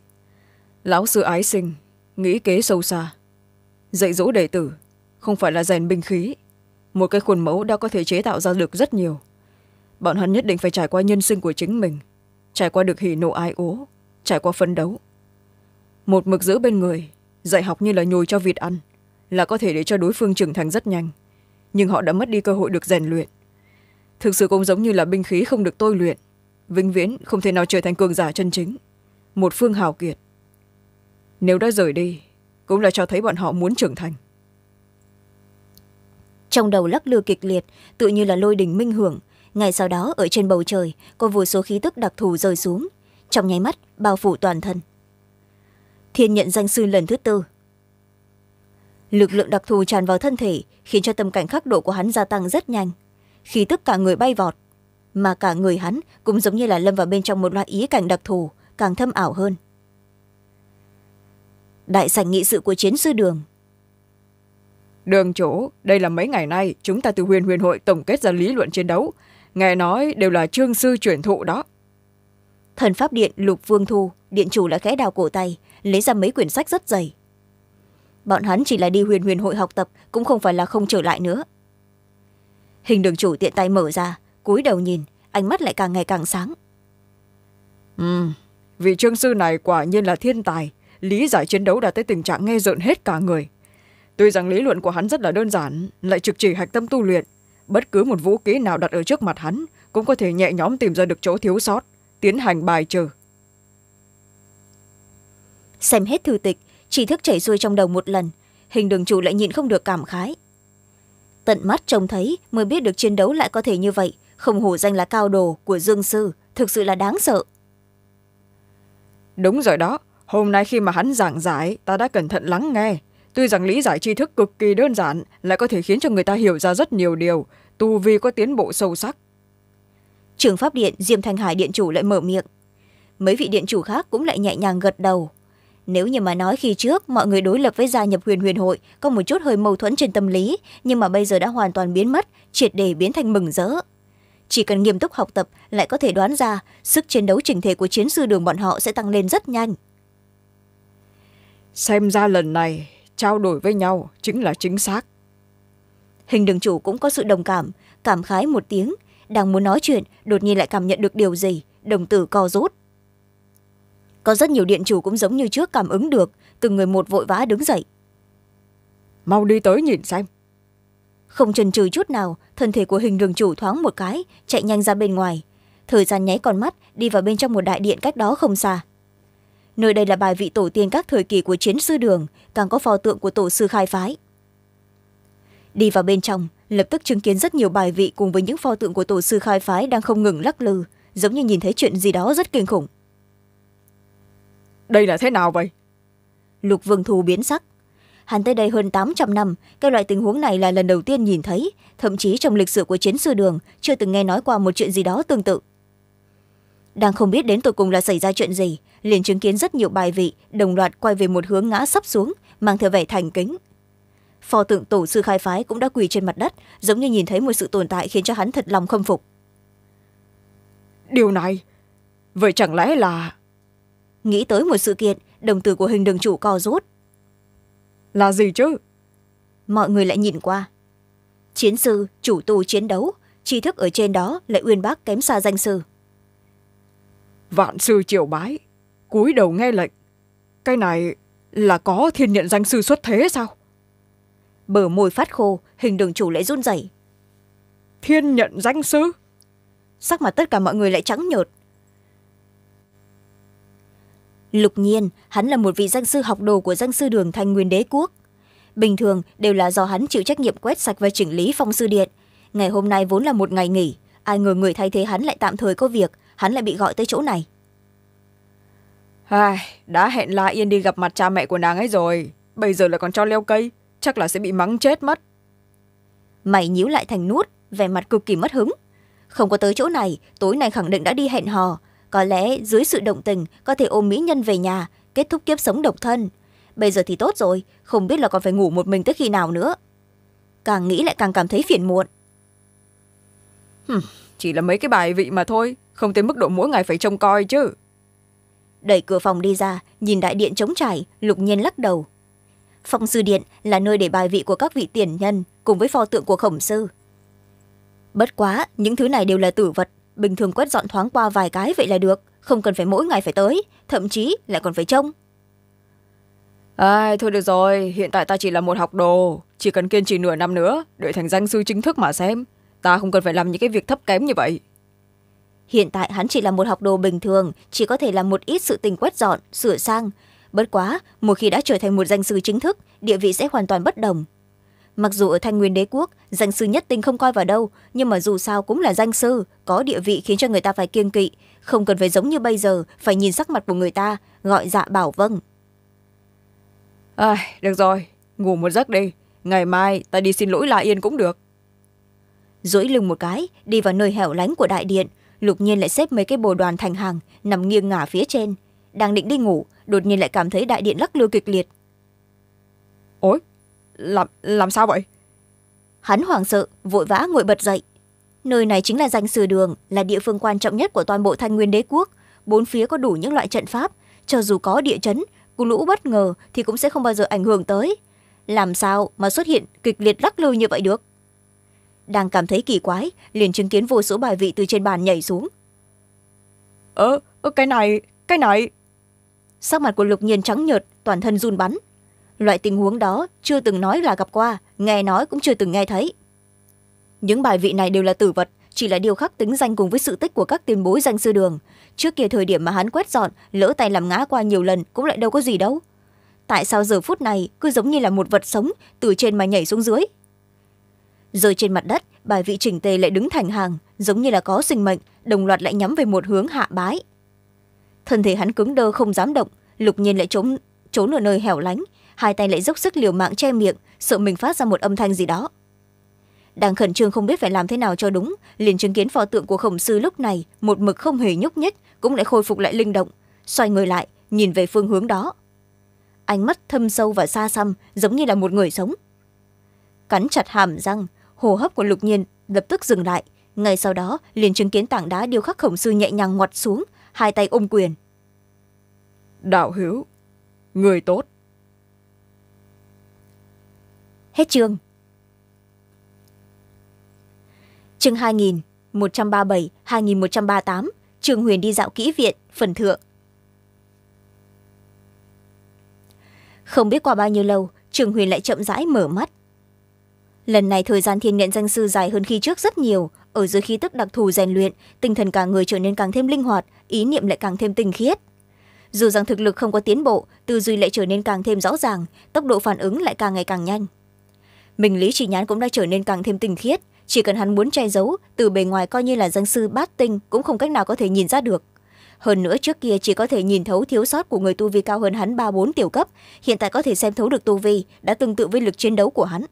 lão sư ái sinh nghĩ kế sâu xa dạy dỗ đệ tử không phải là rèn binh khí một cái khuôn mẫu đã có thể chế tạo ra được rất nhiều bọn hắn nhất định phải trải qua nhân sinh của chính mình trải qua được hỉ nộ ai ố trải qua phấn đấu một mực giữ bên người dạy học như là nhồi cho vịt ăn là có thể để cho đối phương trưởng thành rất nhanh nhưng họ đã mất đi cơ hội được rèn luyện thực sự cũng giống như là binh khí không được tôi luyện vĩnh viễn không thể nào trở thành cường giả chân chính một phương hào kiệt nếu đã rời đi cũng là cho thấy bọn họ muốn trưởng thành trong đầu lắc lư kịch liệt tự như là lôi đỉnh minh hưởng ngay sau đó ở trên bầu trời có vô số khí tức đặc thù rơi xuống trong nháy mắt bao phủ toàn thân thiên nhận danh sư lần thứ tư lực lượng đặc thù tràn vào thân thể khiến cho tâm cảnh khắc độ của hắn gia tăng rất nhanh khí tức cả người bay vọt mà cả người hắn cũng giống như là lâm vào bên trong một loại ý cảnh đặc thù càng thâm ảo hơn đại sảnh nghị sự của chiến sư đường đường chỗ đây là mấy ngày nay chúng ta từ huyền huyền hội tổng kết ra lý luận chiến đấu nghe nói đều là trương sư truyền thụ đó thần pháp điện lục vương thu điện chủ là khẽ đào cổ tay lấy ra mấy quyển sách rất dày bọn hắn chỉ là đi huyền huyền hội học tập cũng không phải là không trở lại nữa hình đường chủ tiện tay mở ra cúi đầu nhìn ánh mắt lại càng ngày càng sáng ừ vị trương sư này quả nhiên là thiên tài lý giải chiến đấu đã tới tình trạng nghe rợn hết cả người tuy rằng lý luận của hắn rất là đơn giản lại trực chỉ hạch tâm tu luyện bất cứ một vũ kỹ nào đặt ở trước mặt hắn cũng có thể nhẹ nhõm tìm ra được chỗ thiếu sót tiến hành bài trừ xem hết thư tịch chỉ thức chảy xuôi trong đầu một lần hình đường chủ lại nhịn không được cảm khái tận mắt trông thấy mới biết được chiến đấu lại có thể như vậy không hổ danh là cao đồ của dương sư thực sự là đáng sợ đúng rồi đó hôm nay khi mà hắn giảng giải ta đã cẩn thận lắng nghe tuy rằng lý giải tri thức cực kỳ đơn giản lại có thể khiến cho người ta hiểu ra rất nhiều điều tu vi có tiến bộ sâu sắc trường pháp điện diêm thanh hải điện chủ lại mở miệng mấy vị điện chủ khác cũng lại nhẹ nhàng gật đầu nếu như mà nói khi trước mọi người đối lập với gia nhập huyền huyền hội có một chút hơi mâu thuẫn trên tâm lý nhưng mà bây giờ đã hoàn toàn biến mất triệt để biến thành mừng rỡ chỉ cần nghiêm túc học tập lại có thể đoán ra sức chiến đấu trình thể của chiến sư đường bọn họ sẽ tăng lên rất nhanh xem ra lần này trao đổi với nhau chính là chính xác hình đường chủ cũng có sự đồng cảm cảm khái một tiếng đang muốn nói chuyện đột nhiên lại cảm nhận được điều gì đồng tử co rút có rất nhiều điện chủ cũng giống như trước cảm ứng được từng người một vội vã đứng dậy mau đi tới nhìn xem không chần chừ chút nào thân thể của hình đường chủ thoáng một cái chạy nhanh ra bên ngoài thời gian nháy con mắt đi vào bên trong một đại điện cách đó không xa nơi đây là bài vị tổ tiên các thời kỳ của chiến sư đường càng có pho tượng của tổ sư khai phái đi vào bên trong lập tức chứng kiến rất nhiều bài vị cùng với những pho tượng của tổ sư khai phái đang không ngừng lắc lư giống như nhìn thấy chuyện gì đó rất kinh khủng đây là thế nào vậy lục vương thu biến sắc hắn tới đây hơn tám trăm năm cái loại tình huống này là lần đầu tiên nhìn thấy thậm chí trong lịch sử của chiến sư đường chưa từng nghe nói qua một chuyện gì đó tương tự đang không biết đến tột cùng là xảy ra chuyện gì liền chứng kiến rất nhiều bài vị đồng loạt quay về một hướng ngã sắp xuống mang theo vẻ thành kính phò tượng tổ sư khai phái cũng đã quỳ trên mặt đất giống như nhìn thấy một sự tồn tại khiến cho hắn thật lòng khâm phục điều này vậy chẳng lẽ là nghĩ tới một sự kiện đồng tử của hình đường chủ co rút là gì chứ mọi người lại nhìn qua chiến sư chủ tù chiến đấu tri thức ở trên đó lại uyên bác kém xa danh sư vạn sư triều bái cúi đầu nghe lệnh cái này là có thiên nhận danh sư xuất thế sao bờ môi phát khô hình đường chủ lại run rẩy thiên nhận danh sư sắc mặt tất cả mọi người lại trắng nhợt lục nhiên hắn là một vị danh sư học đồ của danh sư đường thanh nguyên đế quốc bình thường đều là do hắn chịu trách nhiệm quét sạch và chỉnh lý phong sư điện ngày hôm nay vốn là một ngày nghỉ ai ngờ người thay thế hắn lại tạm thời có việc hắn lại bị gọi tới chỗ này Ai, đã hẹn la yên đi gặp mặt cha mẹ của nàng ấy rồi bây giờ lại còn cho leo cây chắc là sẽ bị mắng chết mất mày nhíu lại thành nút vẻ mặt cực kỳ mất hứng không có tới chỗ này tối nay khẳng định đã đi hẹn hò có lẽ dưới sự động tình có thể ôm mỹ nhân về nhà kết thúc kiếp sống độc thân bây giờ thì tốt rồi không biết là còn phải ngủ một mình tới khi nào nữa càng nghĩ lại càng cảm thấy phiền muộn Hừm, chỉ là mấy cái bài vị mà thôi không tới mức độ mỗi ngày phải trông coi chứ đẩy cửa phòng đi ra nhìn đại điện trống trải lục nhiên lắc đầu phong sư điện là nơi để bài vị của các vị tiền nhân cùng với pho tượng của khổng sư bất quá những thứ này đều là tử vật bình thường quét dọn thoáng qua vài cái vậy là được không cần phải mỗi ngày phải tới thậm chí lại còn phải trông ai thôi được rồi hiện tại ta chỉ là một học đồ chỉ cần kiên trì nửa năm nữa đợi thành danh sư chính thức mà xem ta không cần phải làm những cái việc thấp kém như vậy hiện tại hắn chỉ là một học đồ bình thường chỉ có thể làm một ít sự tình quét dọn sửa sang bất quá một khi đã trở thành một danh sư chính thức địa vị sẽ hoàn toàn bất đồng mặc dù ở thanh nguyên đế quốc danh sư nhất tinh không coi vào đâu nhưng mà dù sao cũng là danh sư có địa vị khiến cho người ta phải kiêng kỵ không cần phải giống như bây giờ phải nhìn sắc mặt của người ta gọi dạ bảo vâng à, được rồi ngủ một giấc đi ngày mai ta đi xin lỗi la yên cũng được dỗi lưng một cái đi vào nơi hẻo lánh của đại điện lục nhiên lại xếp mấy cái bồ đoàn thành hàng nằm nghiêng ngả phía trên đang định đi ngủ đột nhiên lại cảm thấy đại điện lắc lư kịch liệt ối làm, làm sao vậy hắn hoảng sợ vội vã ngồi bật dậy nơi này chính là danh sử đường là địa phương quan trọng nhất của toàn bộ thanh nguyên đế quốc bốn phía có đủ những loại trận pháp cho dù có địa chấn lũ bất ngờ thì cũng sẽ không bao giờ ảnh hưởng tới làm sao mà xuất hiện kịch liệt lắc lư như vậy được đang cảm thấy kỳ quái liền chứng kiến vô số bài vị từ trên bàn nhảy xuống ơ cái này cái này sắc mặt của lục nhiên trắng nhợt toàn thân run bắn loại tình huống đó chưa từng nói là gặp qua nghe nói cũng chưa từng nghe thấy những bài vị này đều là tử vật chỉ là điều khắc tính danh cùng với sự tích của các tiền bối danh sư đường trước kia thời điểm mà hắn quét dọn lỡ tay làm ngã qua nhiều lần cũng lại đâu có gì đâu tại sao giờ phút này cứ giống như là một vật sống từ trên mà nhảy xuống dưới rơi trên mặt đất bài vị chỉnh tề lại đứng thành hàng giống như là có sinh mệnh đồng loạt lại nhắm về một hướng hạ bái thân thể hắn cứng đơ không dám động lục nhiên lại trốn trốn ở nơi hẻo lánh hai tay lại dốc sức liều mạng che miệng sợ mình phát ra một âm thanh gì đó đang khẩn trương không biết phải làm thế nào cho đúng liền chứng kiến pho tượng của khổng sư lúc này một mực không hề nhúc nhích cũng lại khôi phục lại linh động xoay người lại nhìn về phương hướng đó ánh mắt thâm sâu và xa xăm giống như là một người sống cắn chặt hàm răng hồ hấp của lục nhiên lập tức dừng lại ngay sau đó liền chứng kiến tảng đá điêu khắc khổng sư nhẹ nhàng ngoặt xuống hai tay ôm quyền đạo hiếu người tốt Hết chương. Chương 2137, 2138, Trường Huyền đi dạo kỹ viện, phần thượng. Không biết qua bao nhiêu lâu, Trường Huyền lại chậm rãi mở mắt. Lần này thời gian thiên nhận danh sư dài hơn khi trước rất nhiều, ở dưới khí tức đặc thù rèn luyện, tinh thần cả người trở nên càng thêm linh hoạt, ý niệm lại càng thêm tinh khiết dù rằng thực lực không có tiến bộ tư duy lại trở nên càng thêm rõ ràng tốc độ phản ứng lại càng ngày càng nhanh mình lý chỉ nhán cũng đã trở nên càng thêm tình khiết chỉ cần hắn muốn che giấu từ bề ngoài coi như là dân sư bát tinh cũng không cách nào có thể nhìn ra được hơn nữa trước kia chỉ có thể nhìn thấu thiếu sót của người tu vi cao hơn hắn ba bốn tiểu cấp hiện tại có thể xem thấu được tu vi đã tương tự với lực chiến đấu của hắn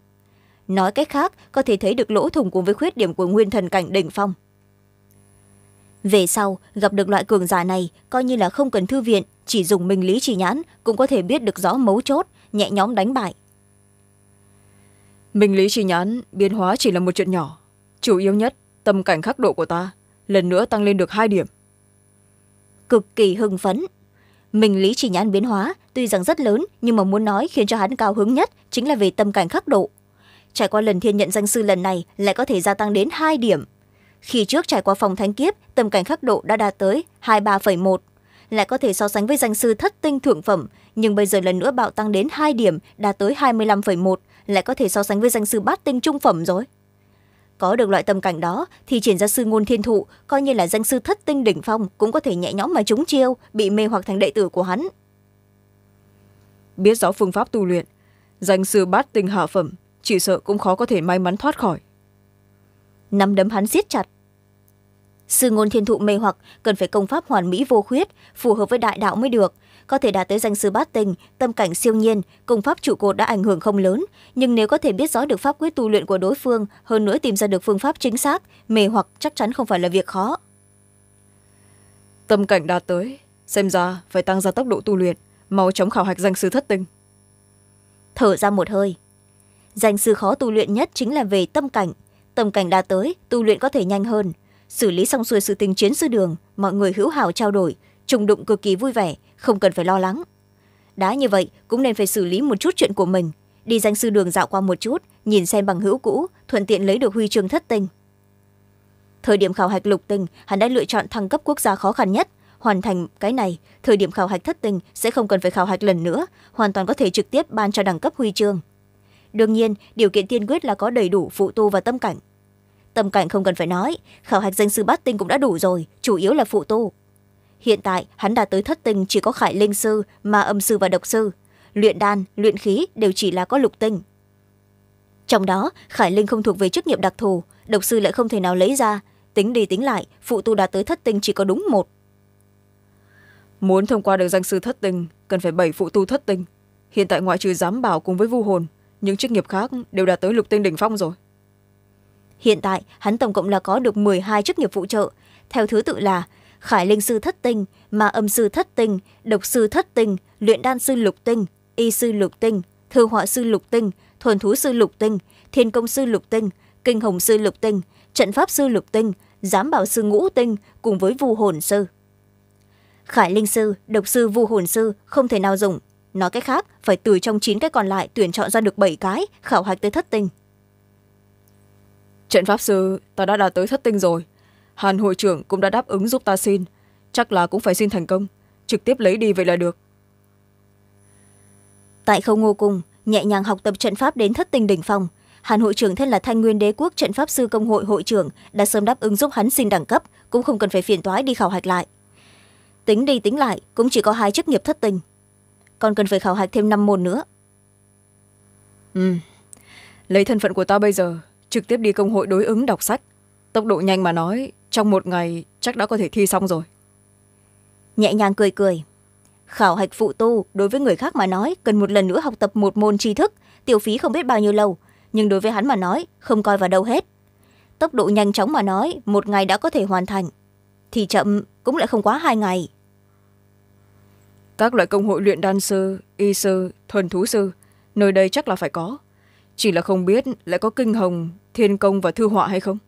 nói cách khác có thể thấy được lỗ thủng cùng với khuyết điểm của nguyên thần cảnh đỉnh phong về sau gặp được loại cường giả này coi như là không cần thư viện chỉ dùng mình lý chỉ nhãn cũng có thể biết được rõ mấu chốt nhẹ nhóm đánh bại minh lý chi nhãn biến hóa chỉ là một chuyện nhỏ chủ yếu nhất tâm cảnh khắc độ của ta lần nữa tăng lên được hai điểm cực kỳ hưng phấn mình lý chỉ nhãn biến hóa tuy rằng rất lớn nhưng mà muốn nói khiến cho hắn cao hứng nhất chính là về tâm cảnh khắc độ trải qua lần thiên nhận danh sư lần này lại có thể gia tăng đến hai điểm khi trước trải qua phòng thánh kiếp tâm cảnh khắc độ đã đạt tới hai mươi ba một lại có thể so sánh với danh sư thất tinh thượng phẩm nhưng bây giờ lần nữa bạo tăng đến hai điểm đạt tới hai mươi năm một lại có thể so sánh với danh sư bát tinh trung phẩm rồi có được loại tâm cảnh đó thì triển gia sư ngôn thiên thụ coi như là danh sư thất tinh đỉnh phong cũng có thể nhẹ nhõm mà trúng chiêu bị mê hoặc thành đệ tử của hắn biết rõ phương pháp tu luyện danh sư bát tinh hạ phẩm chỉ sợ cũng khó có thể may mắn thoát khỏi Năm đấm hắn siết chặt sư ngôn thiên thụ mê hoặc cần phải công pháp hoàn mỹ vô khuyết phù hợp với đại đạo mới được có thể đạt tới danh sư bát tình tâm cảnh siêu nhiên công pháp trụ cột đã ảnh hưởng không lớn nhưng nếu có thể biết rõ được pháp quyết tu luyện của đối phương hơn nữa tìm ra được phương pháp chính xác mề hoặc chắc chắn không phải là việc khó tâm cảnh đạt tới xem ra phải tăng ra tốc độ tu luyện mau chóng khảo hạch danh sư thất tình thở ra một hơi danh sư khó tu luyện nhất chính là về tâm cảnh tâm cảnh đạt tới tu luyện có thể nhanh hơn xử lý xong xuôi sự tình chiến sư đường mọi người hữu hảo trao đổi trùng đụng cực kỳ vui vẻ không cần phải lo lắng đã như vậy cũng nên phải xử lý một chút chuyện của mình đi danh sư đường dạo qua một chút nhìn xem bằng hữu cũ thuận tiện lấy được huy chương thất tình thời điểm khảo hạch lục tinh hắn đã lựa chọn thăng cấp quốc gia khó khăn nhất hoàn thành cái này thời điểm khảo hạch thất tình sẽ không cần phải khảo hạch lần nữa hoàn toàn có thể trực tiếp ban cho đẳng cấp huy chương đương nhiên điều kiện tiên quyết là có đầy đủ phụ tu và tâm cảnh tâm cảnh không cần phải nói khảo hạch danh sư bát tinh cũng đã đủ rồi chủ yếu là phụ tu hiện tại hắn đã tới thất tinh chỉ có khải linh sư mà âm sư và độc sư luyện đan luyện khí đều chỉ là có lục tinh trong đó khải linh không thuộc về chức nghiệp đặc thù độc sư lại không thể nào lấy ra tính đi tính lại phụ tu đạt tới thất tinh chỉ có đúng một muốn thông qua được danh sư thất tinh cần phải bảy phụ tu thất tinh hiện tại ngoại trừ giám bảo cùng với vu hồn những chức nghiệp khác đều đạt tới lục tinh đỉnh phong rồi hiện tại hắn tổng cộng là có được m hai chức nghiệp phụ trợ theo thứ tự là khải linh sư thất tinh ma âm sư thất tinh độc sư thất tinh luyện đan sư lục tinh y sư lục tinh thư họa sư lục tinh thuần thú sư lục tinh thiên công sư lục tinh kinh hồng sư lục tinh trận pháp sư lục tinh giám bảo sư ngũ tinh cùng với vu hồn sư khải linh sư độc sư vu hồn sư không thể nào dùng nói cách khác phải từ trong chín cái còn lại tuyển chọn ra được bảy cái khảo hạch tới thất tinh trận pháp sư ta đã đạt tới thất tinh rồi hàn hội trưởng cũng đã đáp ứng giúp ta xin chắc là cũng phải xin thành công trực tiếp lấy đi vậy là được tại khâu ngô cùng nhẹ nhàng học tập trận pháp đến thất tình đỉnh phong hàn hội trưởng thân là thanh nguyên đế quốc trận pháp sư công hội hội trưởng đã sớm đáp ứng giúp hắn xin đẳng cấp cũng không cần phải phiền toái đi khảo hạch lại tính đi tính lại cũng chỉ có hai chức nghiệp thất tình còn cần phải khảo hạch thêm năm môn nữa ừ lấy thân phận của ta bây giờ trực tiếp đi công hội đối ứng đọc sách tốc độ nhanh mà nói trong một ngày chắc đã có thể thi xong rồi nhẹ nhàng cười cười khảo hạch phụ tu đối với người khác mà nói cần một lần nữa học tập một môn tri thức tiêu phí không biết bao nhiêu lâu nhưng đối với hắn mà nói không coi vào đâu hết tốc độ nhanh chóng mà nói một ngày đã có thể hoàn thành thì chậm cũng lại không quá hai ngày các loại công hội luyện đan sư y sư thuần thú sư nơi đây chắc là phải có chỉ là không biết lại có kinh hồng thiên công và thư họa hay không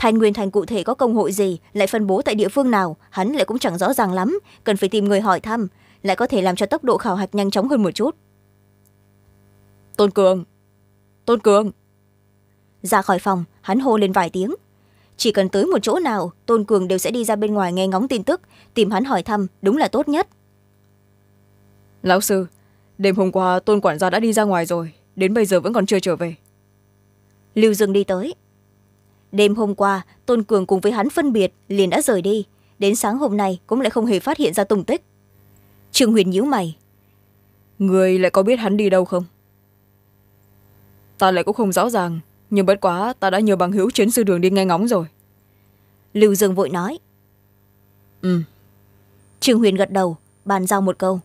thành nguyên thành cụ thể có công hội gì lại phân bố tại địa phương nào hắn lại cũng chẳng rõ ràng lắm cần phải tìm người hỏi thăm lại có thể làm cho tốc độ khảo hạch nhanh chóng hơn một chút tôn cường tôn cường ra khỏi phòng hắn hô lên vài tiếng chỉ cần tới một chỗ nào tôn cường đều sẽ đi ra bên ngoài nghe ngóng tin tức tìm hắn hỏi thăm đúng là tốt nhất lão sư đêm hôm qua tôn quản gia đã đi ra ngoài rồi đến bây giờ vẫn còn chưa trở về lưu dương đi tới đêm hôm qua tôn cường cùng với hắn phân biệt liền đã rời đi đến sáng hôm nay cũng lại không hề phát hiện ra tung tích trương huyền nhíu mày người lại có biết hắn đi đâu không ta lại cũng không rõ ràng nhưng bất quá ta đã nhờ bằng hữu chuyến sư đường đi nghe ngóng rồi lưu dương vội nói ừ trương huyền gật đầu bàn giao một câu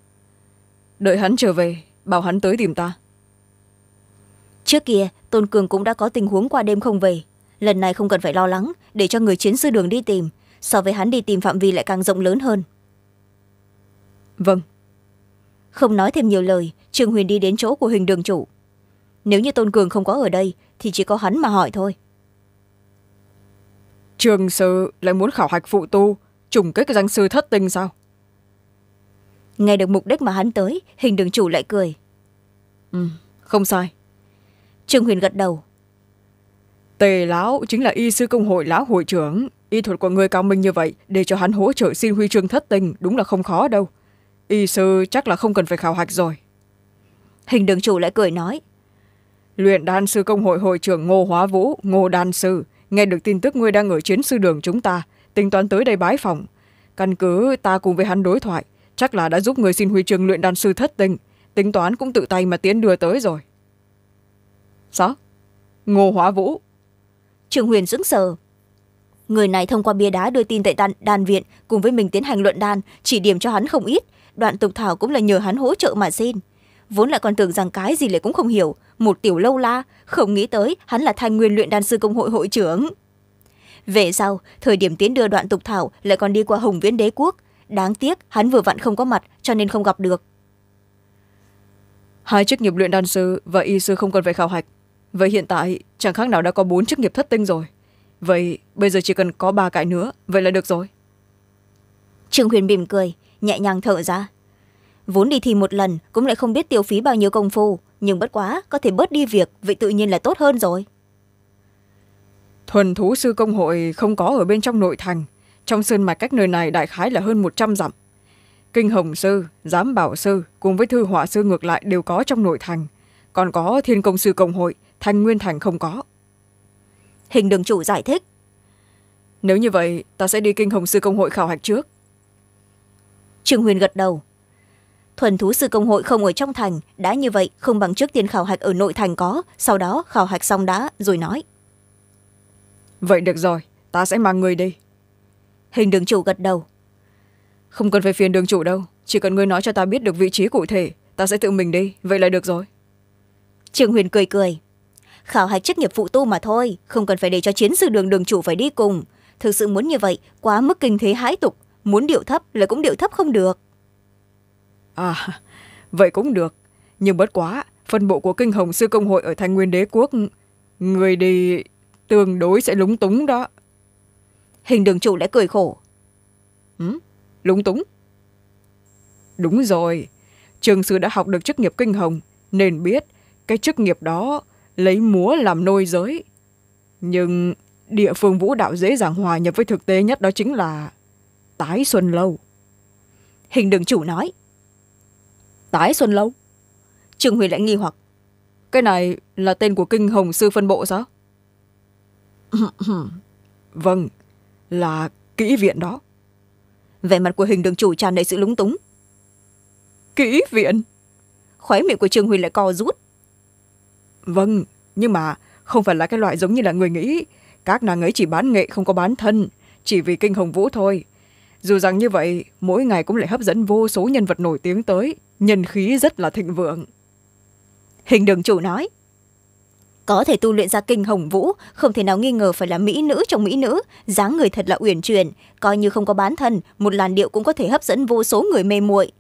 đợi hắn trở về bảo hắn tới tìm ta trước kia tôn cường cũng đã có tình huống qua đêm không về lần này không cần phải lo lắng để cho người chiến sư đường đi tìm so với hắn đi tìm phạm vi lại càng rộng lớn hơn vâng không nói thêm nhiều lời trương huyền đi đến chỗ của huỳnh đường chủ nếu như tôn cường không có ở đây thì chỉ có hắn mà hỏi thôi trường sư lại muốn khảo hạch phụ tu trùng kết danh sư thất tình sao nghe được mục đích mà hắn tới hình đường chủ lại cười ừ không sai trương huyền gật đầu Tề Lão chính là y sư công hội Lão hội trưởng. Y thuật của người cao minh như vậy, để cho hắn hỗ trợ xin huy chương thất tình đúng là không khó đâu. Y sư chắc là không cần phải khảo hạch rồi. Hình đường chủ lại cười nói. Luyện đan sư công hội hội trưởng Ngô Hóa Vũ, Ngô Đan Sư, nghe được tin tức ngươi đang ở chiến sư đường chúng ta, tính toán tới đây bái phòng. Căn cứ ta cùng với hắn đối thoại, chắc là đã giúp người xin huy chương luyện đan sư thất tình. Tính toán cũng tự tay mà tiến đưa tới rồi. Sao? Dạ. Ngô Hóa Vũ, trương huyền sững sờ người này thông qua bia đá đưa tin tại đàn, đàn viện cùng với mình tiến hành luận đan chỉ điểm cho hắn không ít đoạn tục thảo cũng là nhờ hắn hỗ trợ mà xin vốn lại còn tưởng rằng cái gì lại cũng không hiểu một tiểu lâu la không nghĩ tới hắn là thanh nguyên luyện đan sư công hội hội trưởng về sau thời điểm tiến đưa đoạn tục thảo lại còn đi qua hồng viễn đế quốc đáng tiếc hắn vừa vặn không có mặt cho nên không gặp được hai chức nghiệp luyện đan sư và y sư không cần phải khảo hạch vậy hiện tại chẳng khác nào đã có bốn chức nghiệp thất tinh rồi vậy bây giờ chỉ cần có ba cái nữa vậy là được rồi trương huyền mỉm cười nhẹ nhàng thở ra vốn đi thì một lần cũng lại không biết tiêu phí bao nhiêu công phu nhưng bất quá có thể bớt đi việc vậy tự nhiên là tốt hơn rồi thuần thú sư công hội không có ở bên trong nội thành trong sơn mạch cách nơi này đại khái là hơn một trăm dặm kinh hồng sư giám bảo sư cùng với thư họa sư ngược lại đều có trong nội thành còn có thiên công sư công hội thanh nguyên thành không có hình đường chủ giải thích nếu như vậy ta sẽ đi kinh hồng sư công hội khảo hạch trước trương huyền gật đầu thuần thú sư công hội không ở trong thành đã như vậy không bằng trước tiên khảo hạch ở nội thành có sau đó khảo hạch xong đã rồi nói vậy được rồi ta sẽ mang người đi hình đường chủ gật đầu không cần phải phiền đường chủ đâu chỉ cần ngươi nói cho ta biết được vị trí cụ thể ta sẽ tự mình đi vậy là được rồi trương huyền cười cười khảo hạch chức nghiệp phụ tu mà thôi không cần phải để cho chiến sư đường đường chủ phải đi cùng thực sự muốn như vậy quá mức kinh thế hái tục muốn điệu thấp là cũng điệu thấp không được à vậy cũng được nhưng bất quá phân bộ của kinh hồng sư công hội ở thanh nguyên đế quốc người đi tương đối sẽ lúng túng đó hình đường chủ lại cười khổ ừ, lúng túng đúng rồi trường sư đã học được chức nghiệp kinh hồng nên biết cái chức nghiệp đó lấy múa làm nôi giới nhưng địa phương vũ đạo dễ dàng hòa nhập với thực tế nhất đó chính là tái xuân lâu hình đường chủ nói tái xuân lâu trương Huy lại nghi hoặc cái này là tên của kinh hồng sư phân bộ sao vâng là kỹ viện đó vẻ mặt của hình đường chủ tràn đầy sự lúng túng kỹ viện khóe miệng của trương Huy lại co rút vâng nhưng mà không phải là cái loại giống như là người nghĩ các nàng ấy chỉ bán nghệ không có bán thân chỉ vì kinh hồng vũ thôi dù rằng như vậy mỗi ngày cũng lại hấp dẫn vô số nhân vật nổi tiếng tới nhân khí rất là thịnh vượng hình đường chủ nói có thể tu luyện ra kinh hồng vũ không thể nào nghi ngờ phải là mỹ nữ trong mỹ nữ dáng người thật là uyển chuyển coi như không có bán thân một làn điệu cũng có thể hấp dẫn vô số người mê muội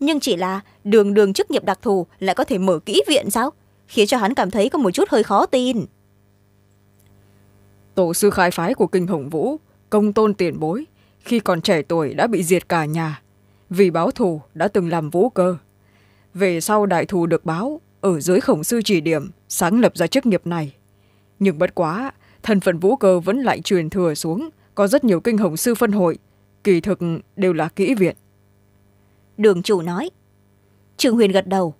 nhưng chỉ là đường đường chức nghiệp đặc thù lại có thể mở kỹ viện sao khiến cho hắn cảm thấy có một chút hơi khó tin tổ sư khai phái của kinh hồng vũ công tôn tiền bối khi còn trẻ tuổi đã bị diệt cả nhà vì báo thù đã từng làm vũ cơ về sau đại thù được báo ở dưới khổng sư chỉ điểm sáng lập ra chức nghiệp này nhưng bất quá thân phận vũ cơ vẫn lại truyền thừa xuống có rất nhiều kinh hồng sư phân hội kỳ thực đều là kỹ viện đường chủ nói trương huyền gật đầu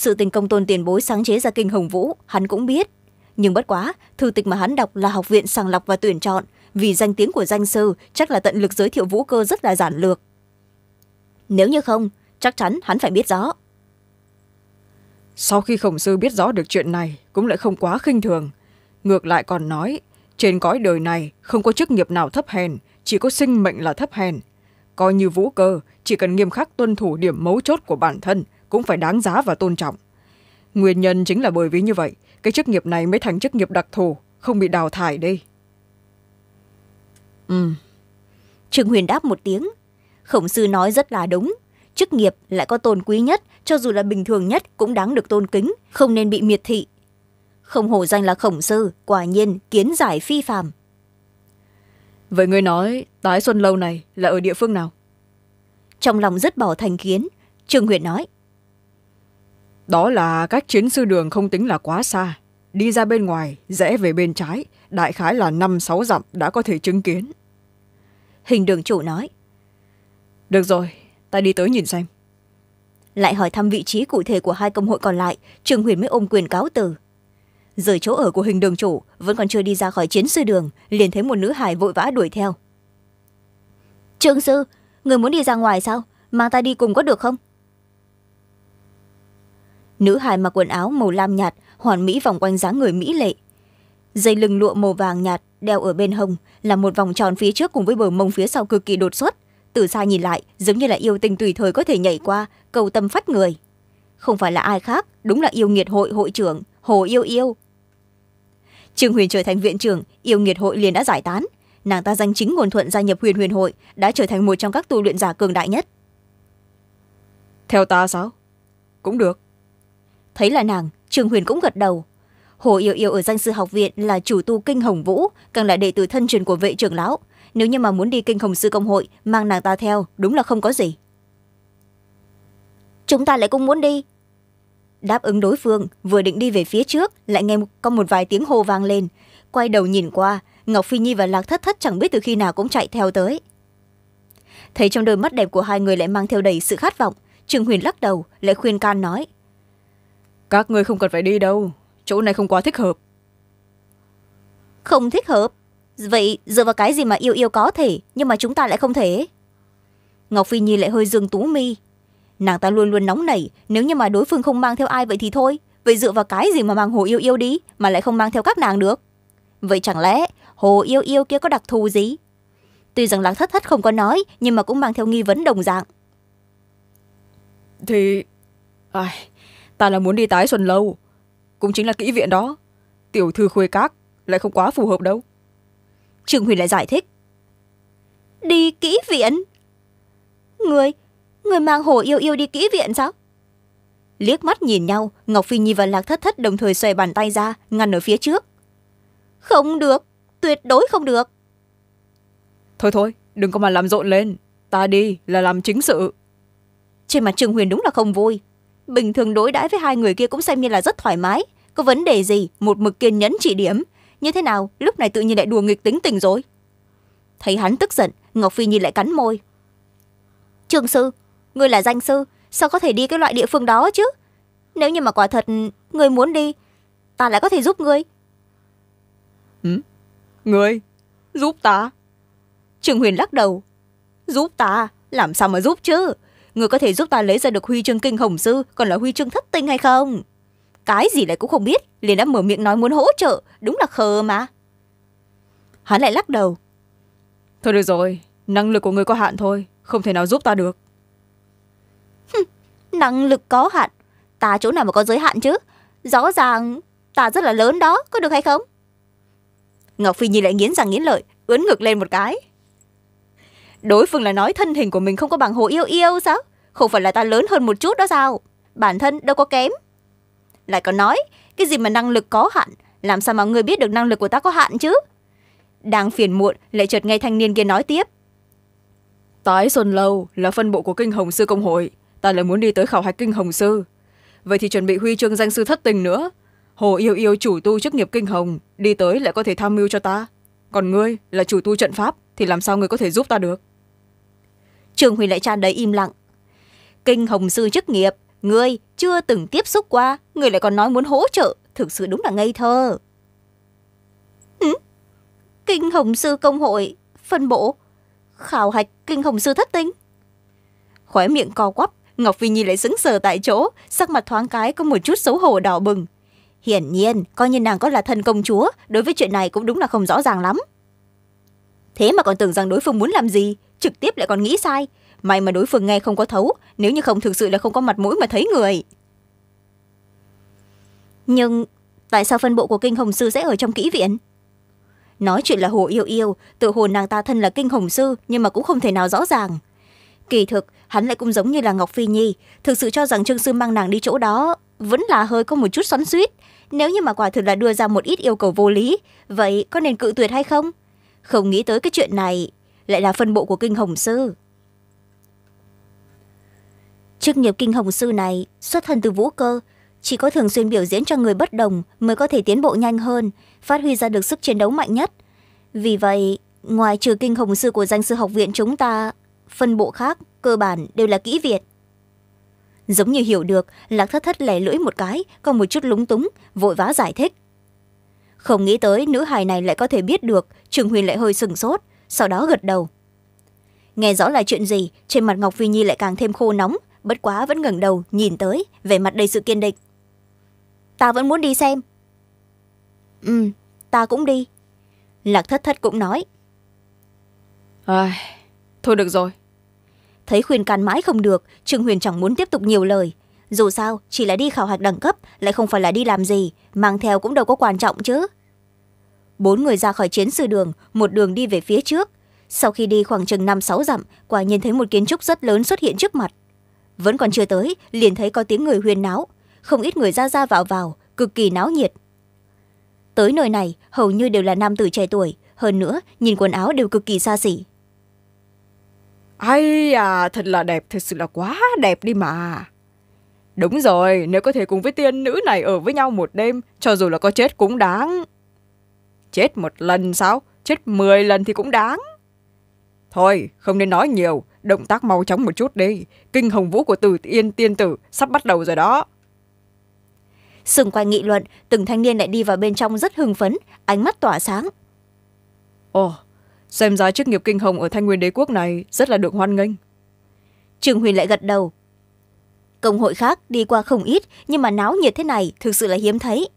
sự tình công tôn tiền bối sáng chế ra kinh hồng vũ hắn cũng biết nhưng bất quá thư tịch mà hắn đọc là học viện sàng lọc và tuyển chọn vì danh tiếng của danh sư chắc là tận lực giới thiệu vũ cơ rất là giản lược nếu như không chắc chắn hắn phải biết rõ sau khi khổng sư biết rõ được chuyện này cũng lại không quá khinh thường ngược lại còn nói trên cõi đời này không có chức nghiệp nào thấp hèn chỉ có sinh mệnh là thấp hèn coi như vũ cơ chỉ cần nghiêm khắc tuân thủ điểm mấu chốt của bản thân cũng phải đáng giá và tôn trọng nguyên nhân chính là bởi vì như vậy cái chức nghiệp này mới thành chức nghiệp đặc thù không bị đào thải đi ừ trương huyền đáp một tiếng khổng sư nói rất là đúng chức nghiệp lại có tôn quý nhất cho dù là bình thường nhất cũng đáng được tôn kính không nên bị miệt thị không hổ danh là khổng sư quả nhiên kiến giải phi phàm vậy người nói tái xuân lâu này là ở địa phương nào trong lòng rất bỏ thành kiến trương huyền nói đó là cách chiến sư đường không tính là quá xa đi ra bên ngoài rẽ về bên trái đại khái là năm sáu dặm đã có thể chứng kiến hình đường chủ nói được rồi ta đi tới nhìn xem lại hỏi thăm vị trí cụ thể của hai công hội còn lại trương huyền mới ôm quyền cáo từ rời chỗ ở của hình đường chủ vẫn còn chưa đi ra khỏi chiến sư đường liền thấy một nữ hải vội vã đuổi theo trương sư người muốn đi ra ngoài sao mang ta đi cùng có được không nữ hài mặc quần áo màu lam nhạt hoàn mỹ vòng quanh dáng người mỹ lệ dây lưng lụa màu vàng nhạt đeo ở bên hông là một vòng tròn phía trước cùng với bờ mông phía sau cực kỳ đột xuất từ xa nhìn lại giống như là yêu tình tùy thời có thể nhảy qua cầu tâm phách người không phải là ai khác đúng là yêu nghiệt hội hội trưởng hồ yêu yêu trương huyền trở thành viện trưởng yêu nghiệt hội liền đã giải tán nàng ta danh chính ngôn thuận gia nhập huyền huyền hội đã trở thành một trong các tu luyện giả cường đại nhất theo ta sao cũng được thấy là nàng trường huyền cũng gật đầu hồ yêu yêu ở danh sư học viện là chủ tu kinh hồng vũ càng là đệ tử thân truyền của vệ trưởng lão nếu như mà muốn đi kinh hồng sư công hội mang nàng ta theo đúng là không có gì chúng ta lại cũng muốn đi đáp ứng đối phương vừa định đi về phía trước lại nghe có một vài tiếng hô vang lên quay đầu nhìn qua ngọc phi nhi và lạc thất thất chẳng biết từ khi nào cũng chạy theo tới thấy trong đôi mắt đẹp của hai người lại mang theo đầy sự khát vọng trường huyền lắc đầu lại khuyên can nói các ngươi không cần phải đi đâu chỗ này không quá thích hợp không thích hợp vậy dựa vào cái gì mà yêu yêu có thể nhưng mà chúng ta lại không thể ngọc phi nhi lại hơi dương tú mi nàng ta luôn luôn nóng nảy nếu như mà đối phương không mang theo ai vậy thì thôi vậy dựa vào cái gì mà mang hồ yêu yêu đi mà lại không mang theo các nàng được vậy chẳng lẽ hồ yêu yêu kia có đặc thù gì tuy rằng lạc thất thất không có nói nhưng mà cũng mang theo nghi vấn đồng dạng thì ai ta là muốn đi tái xuân lâu cũng chính là kỹ viện đó tiểu thư khuê cát lại không quá phù hợp đâu trương huyền lại giải thích đi kỹ viện người người mang hồ yêu yêu đi kỹ viện sao liếc mắt nhìn nhau ngọc phi nhi và lạc thất thất đồng thời xòe bàn tay ra ngăn ở phía trước không được tuyệt đối không được thôi thôi đừng có mà làm rộn lên ta đi là làm chính sự trên mặt trương huyền đúng là không vui bình thường đối đãi với hai người kia cũng xem như là rất thoải mái có vấn đề gì một mực kiên nhẫn chỉ điểm như thế nào lúc này tự nhiên lại đùa nghịch tính tình rồi thấy hắn tức giận ngọc phi nhìn lại cắn môi trường sư người là danh sư sao có thể đi cái loại địa phương đó chứ nếu như mà quả thật người muốn đi ta lại có thể giúp ngươi người giúp ta trường huyền lắc đầu giúp ta làm sao mà giúp chứ người có thể giúp ta lấy ra được huy chương kinh hồng sư còn là huy chương thất tinh hay không cái gì lại cũng không biết liền đã mở miệng nói muốn hỗ trợ đúng là khờ mà hắn lại lắc đầu thôi được rồi năng lực của người có hạn thôi không thể nào giúp ta được năng lực có hạn ta chỗ nào mà có giới hạn chứ rõ ràng ta rất là lớn đó có được hay không ngọc phi nhi lại nghiến rằng nghiến lợi ướn ngực lên một cái đối phương là nói thân hình của mình không có bằng hồ yêu yêu sao không phải là ta lớn hơn một chút đó sao bản thân đâu có kém lại còn nói cái gì mà năng lực có hạn làm sao mà người biết được năng lực của ta có hạn chứ đang phiền muộn lại chợt nghe thanh niên kia nói tiếp tái xuân lâu là phân bộ của kinh hồng sư công hội ta lại muốn đi tới khảo hạch kinh hồng sư vậy thì chuẩn bị huy chương danh sư thất tình nữa hồ yêu yêu chủ tu chức nghiệp kinh hồng đi tới lại có thể tham mưu cho ta còn ngươi là chủ tu trận pháp thì làm sao ngươi có thể giúp ta được Trường huy lại tràn đầy im lặng kinh hồng sư chức nghiệp người chưa từng tiếp xúc qua người lại còn nói muốn hỗ trợ thực sự đúng là ngây thơ kinh hồng sư công hội phân bổ, khảo hạch kinh hồng sư thất tinh khóe miệng co quắp ngọc Phi nhi lại sững sờ tại chỗ sắc mặt thoáng cái có một chút xấu hổ đỏ bừng hiển nhiên coi như nàng có là thân công chúa đối với chuyện này cũng đúng là không rõ ràng lắm thế mà còn tưởng rằng đối phương muốn làm gì trực tiếp lại còn nghĩ sai may mà đối phương nghe không có thấu nếu như không thực sự là không có mặt mũi mà thấy người nhưng tại sao phân bộ của kinh hồng sư sẽ ở trong kỹ viện nói chuyện là hồ yêu yêu tự hồ nàng ta thân là kinh hồng sư nhưng mà cũng không thể nào rõ ràng kỳ thực hắn lại cũng giống như là ngọc phi nhi thực sự cho rằng trương sư mang nàng đi chỗ đó vẫn là hơi có một chút xoắn suýt nếu như mà quả thực là đưa ra một ít yêu cầu vô lý vậy có nên cự tuyệt hay không không nghĩ tới cái chuyện này lại là phân bộ của kinh hồng sư chức nghiệp kinh hồng sư này xuất thân từ vũ cơ chỉ có thường xuyên biểu diễn cho người bất đồng mới có thể tiến bộ nhanh hơn phát huy ra được sức chiến đấu mạnh nhất vì vậy ngoài trừ kinh hồng sư của danh sư học viện chúng ta phân bộ khác cơ bản đều là kỹ việt giống như hiểu được lạc thất thất lẻ lưỡi một cái còn một chút lúng túng vội vã giải thích không nghĩ tới nữ hài này lại có thể biết được trường huyền lại hơi sừng sốt sau đó gật đầu nghe rõ là chuyện gì trên mặt ngọc phi nhi lại càng thêm khô nóng bất quá vẫn ngẩng đầu nhìn tới vẻ mặt đầy sự kiên định ta vẫn muốn đi xem ừ ta cũng đi lạc thất thất cũng nói à, thôi được rồi thấy khuyên can mãi không được trương huyền chẳng muốn tiếp tục nhiều lời dù sao chỉ là đi khảo hạch đẳng cấp lại không phải là đi làm gì mang theo cũng đâu có quan trọng chứ bốn người ra khỏi chiến sư đường một đường đi về phía trước sau khi đi khoảng chừng năm sáu dặm quả nhìn thấy một kiến trúc rất lớn xuất hiện trước mặt vẫn còn chưa tới liền thấy có tiếng người huyền náo không ít người ra ra vào vào cực kỳ náo nhiệt tới nơi này hầu như đều là nam tử trẻ tuổi hơn nữa nhìn quần áo đều cực kỳ xa xỉ ai à thật là đẹp thật sự là quá đẹp đi mà đúng rồi nếu có thể cùng với tiên nữ này ở với nhau một đêm cho dù là có chết cũng đáng Chết một lần sao? Chết 10 lần thì cũng đáng. Thôi, không nên nói nhiều. Động tác mau chóng một chút đi. Kinh hồng vũ của tử yên tiên tử sắp bắt đầu rồi đó. Xung quanh nghị luận, từng thanh niên lại đi vào bên trong rất hưng phấn, ánh mắt tỏa sáng. Ồ, xem ra chức nghiệp kinh hồng ở thanh nguyên đế quốc này rất là được hoan nghênh. Trường Huyền lại gật đầu. Công hội khác đi qua không ít, nhưng mà náo nhiệt thế này thực sự là hiếm thấy.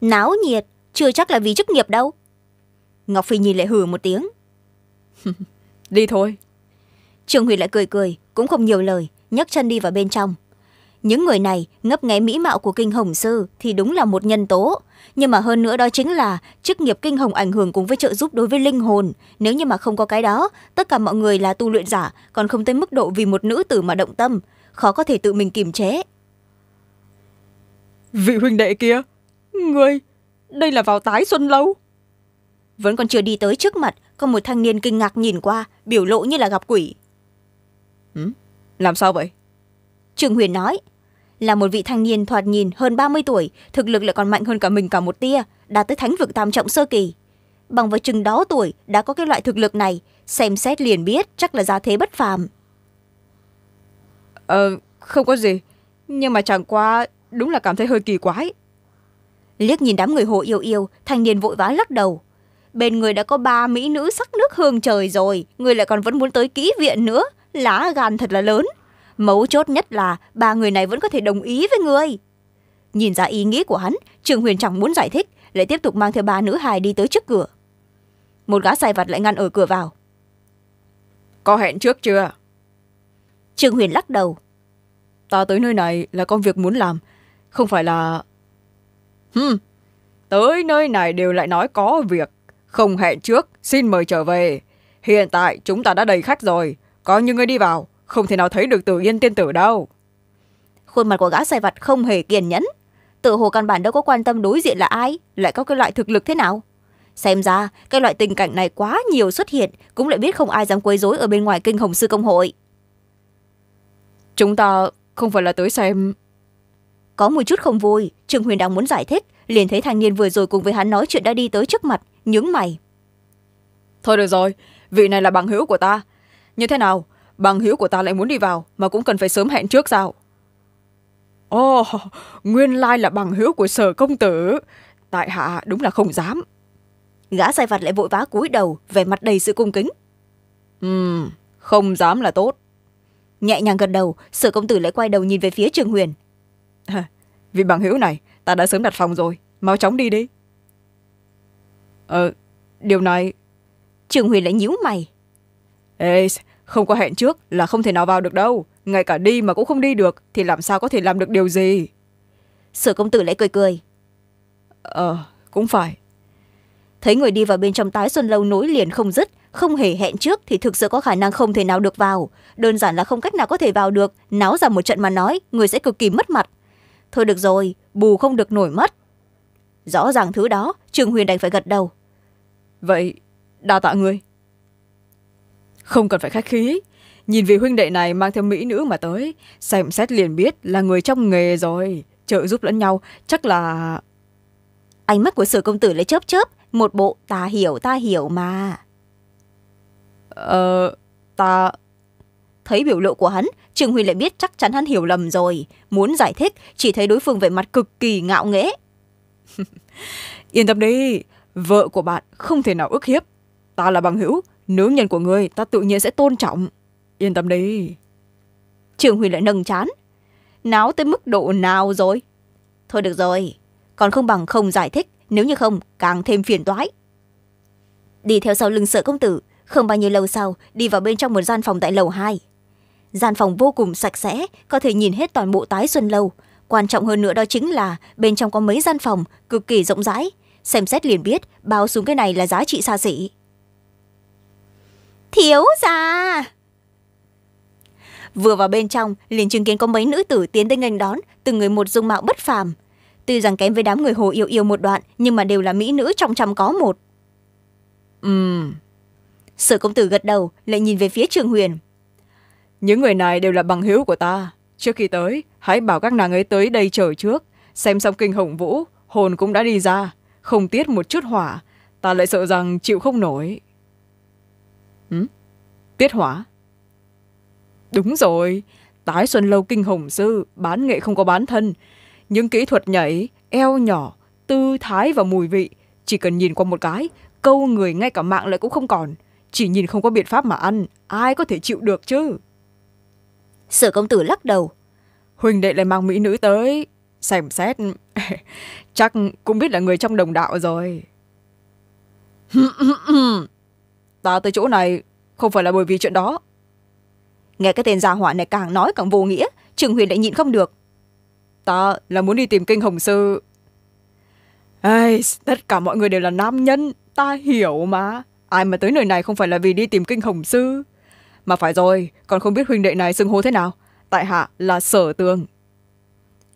náo nhiệt chưa chắc là vì chức nghiệp đâu ngọc phi nhìn lại hử một tiếng đi thôi trương huy lại cười cười cũng không nhiều lời nhấc chân đi vào bên trong những người này ngấp nghé mỹ mạo của kinh hồng sư thì đúng là một nhân tố nhưng mà hơn nữa đó chính là chức nghiệp kinh hồng ảnh hưởng cùng với trợ giúp đối với linh hồn nếu như mà không có cái đó tất cả mọi người là tu luyện giả còn không tới mức độ vì một nữ tử mà động tâm khó có thể tự mình kiềm chế vị huynh đệ kia người đây là vào tái xuân lâu vẫn còn chưa đi tới trước mặt có một thanh niên kinh ngạc nhìn qua biểu lộ như là gặp quỷ ừ? làm sao vậy trường huyền nói là một vị thanh niên thoạt nhìn hơn ba mươi tuổi thực lực lại còn mạnh hơn cả mình cả một tia đã tới thánh vực tam trọng sơ kỳ bằng với chừng đó tuổi đã có cái loại thực lực này xem xét liền biết chắc là giá thế bất phàm ờ không có gì nhưng mà chẳng qua đúng là cảm thấy hơi kỳ quái liếc nhìn đám người hồ yêu yêu thanh niên vội vã lắc đầu bên người đã có ba mỹ nữ sắc nước hương trời rồi người lại còn vẫn muốn tới kỹ viện nữa lá gan thật là lớn mấu chốt nhất là ba người này vẫn có thể đồng ý với người nhìn ra ý nghĩ của hắn trường huyền chẳng muốn giải thích lại tiếp tục mang theo ba nữ hài đi tới trước cửa một gã sai vặt lại ngăn ở cửa vào có hẹn trước chưa trường huyền lắc đầu ta tới nơi này là công việc muốn làm không phải là Hừm, tới nơi này đều lại nói có việc. Không hẹn trước, xin mời trở về. Hiện tại chúng ta đã đầy khách rồi. Có như ngươi đi vào, không thể nào thấy được tử yên tiên tử đâu. Khuôn mặt của gã sai vặt không hề kiên nhẫn. Tự hồ căn bản đâu có quan tâm đối diện là ai, lại có cái loại thực lực thế nào. Xem ra, cái loại tình cảnh này quá nhiều xuất hiện, cũng lại biết không ai dám quấy rối ở bên ngoài kinh hồng sư công hội. Chúng ta không phải là tới xem có một chút không vui trương huyền đang muốn giải thích liền thấy thanh niên vừa rồi cùng với hắn nói chuyện đã đi tới trước mặt nhướng mày thôi được rồi vị này là bằng hữu của ta như thế nào bằng hữu của ta lại muốn đi vào mà cũng cần phải sớm hẹn trước sao ồ oh, nguyên lai là bằng hữu của sở công tử tại hạ đúng là không dám gã sai vặt lại vội vã cúi đầu vẻ mặt đầy sự cung kính ừ không dám là tốt nhẹ nhàng gật đầu sở công tử lại quay đầu nhìn về phía trường huyền vị bằng hữu này ta đã sớm đặt phòng rồi mau chóng đi đi ờ điều này trường huyền lại nhíu mày ê không có hẹn trước là không thể nào vào được đâu ngay cả đi mà cũng không đi được thì làm sao có thể làm được điều gì sở công tử lại cười cười ờ cũng phải thấy người đi vào bên trong tái xuân lâu nối liền không dứt không hề hẹn trước thì thực sự có khả năng không thể nào được vào đơn giản là không cách nào có thể vào được náo ra một trận mà nói người sẽ cực kỳ mất mặt thôi được rồi bù không được nổi mất rõ ràng thứ đó trường huyền đành phải gật đầu vậy đa tạ người không cần phải khách khí nhìn vì huynh đệ này mang theo mỹ nữ mà tới xem xét liền biết là người trong nghề rồi trợ giúp lẫn nhau chắc là ánh mắt của sử công tử lại chớp chớp một bộ ta hiểu ta hiểu mà ờ ta thấy biểu lộ của hắn trương huy lại biết chắc chắn hắn hiểu lầm rồi muốn giải thích chỉ thấy đối phương về mặt cực kỳ ngạo nghễ yên tâm đi vợ của bạn không thể nào ức hiếp ta là bằng hữu nữ nhân của người ta tự nhiên sẽ tôn trọng yên tâm đi trương huy lại nâng chán náo tới mức độ nào rồi thôi được rồi còn không bằng không giải thích nếu như không càng thêm phiền toái đi theo sau lưng sở công tử không bao nhiêu lâu sau đi vào bên trong một gian phòng tại lầu hai gian phòng vô cùng sạch sẽ có thể nhìn hết toàn bộ tái xuân lâu quan trọng hơn nữa đó chính là bên trong có mấy gian phòng cực kỳ rộng rãi xem xét liền biết bao xuống cái này là giá trị xa xỉ thiếu ra vừa vào bên trong liền chứng kiến có mấy nữ tử tiến đến nghênh đón từng người một dung mạo bất phàm tuy rằng kém với đám người hồ yêu yêu một đoạn nhưng mà đều là mỹ nữ trong trăm có một ừm sở công tử gật đầu lại nhìn về phía trường huyền những người này đều là bằng hữu của ta trước khi tới hãy bảo các nàng ấy tới đây chờ trước xem xong kinh hồng vũ hồn cũng đã đi ra không tiết một chút hỏa ta lại sợ rằng chịu không nổi ừ? tiết hỏa đúng rồi tái xuân lâu kinh hồng sư bán nghệ không có bán thân những kỹ thuật nhảy eo nhỏ tư thái và mùi vị chỉ cần nhìn qua một cái câu người ngay cả mạng lại cũng không còn chỉ nhìn không có biện pháp mà ăn ai có thể chịu được chứ sở công tử lắc đầu huỳnh đệ lại mang mỹ nữ tới xem xét chắc cũng biết là người trong đồng đạo rồi ta tới chỗ này không phải là bởi vì chuyện đó nghe cái tên gia hỏa này càng nói càng vô nghĩa trường huyền lại nhịn không được ta là muốn đi tìm kinh hồng sư Ây, tất cả mọi người đều là nam nhân ta hiểu mà ai mà tới nơi này không phải là vì đi tìm kinh hồng sư mà phải rồi còn không biết huynh đệ này xưng hô thế nào tại hạ là sở tường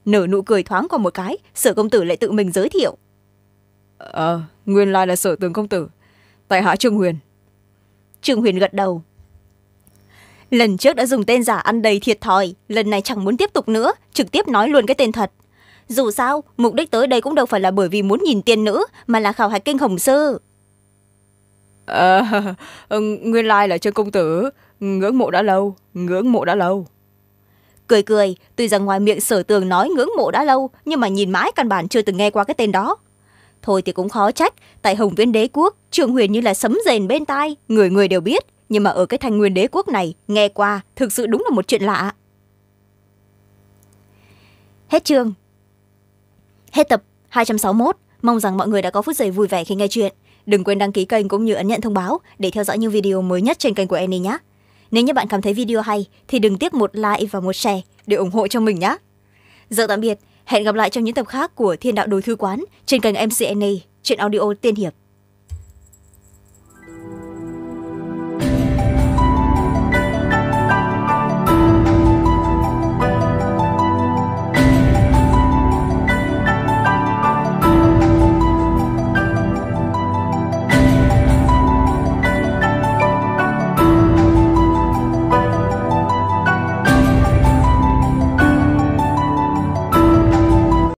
nở nụ cười thoáng qua một cái sở công tử lại tự mình giới thiệu ờ nguyên lai là sở tường công tử tại hạ trương huyền trương huyền gật đầu lần trước đã dùng tên giả ăn đầy thiệt thòi lần này chẳng muốn tiếp tục nữa trực tiếp nói luôn cái tên thật dù sao mục đích tới đây cũng đâu phải là bởi vì muốn nhìn tiền nữ mà là khảo hạch kinh hồng sư à, ờ, ừ, nguyên lai là trương công tử ngưỡng mộ đã lâu ngưỡng mộ đã lâu cười cười tuy rằng ngoài miệng sở tường nói ngưỡng mộ đã lâu nhưng mà nhìn mãi căn bản chưa từng nghe qua cái tên đó thôi thì cũng khó trách tại hồng Viên đế quốc trường huyền như là sấm rền bên tai người người đều biết nhưng mà ở cái thanh nguyên đế quốc này nghe qua thực sự đúng là một chuyện lạ hết chương hết tập hai trăm sáu 261. mong rằng mọi người đã có phút giây vui vẻ khi nghe chuyện đừng quên đăng ký kênh cũng như ấn nhận thông báo để theo dõi những video mới nhất trên kênh của Annie nhé nếu như bạn cảm thấy video hay thì đừng tiếc một like và một share để ủng hộ cho mình nhé. Giờ tạm biệt, hẹn gặp lại trong những tập khác của Thiên đạo đối thư quán trên kênh MCNA, chuyện audio tiên hiệp.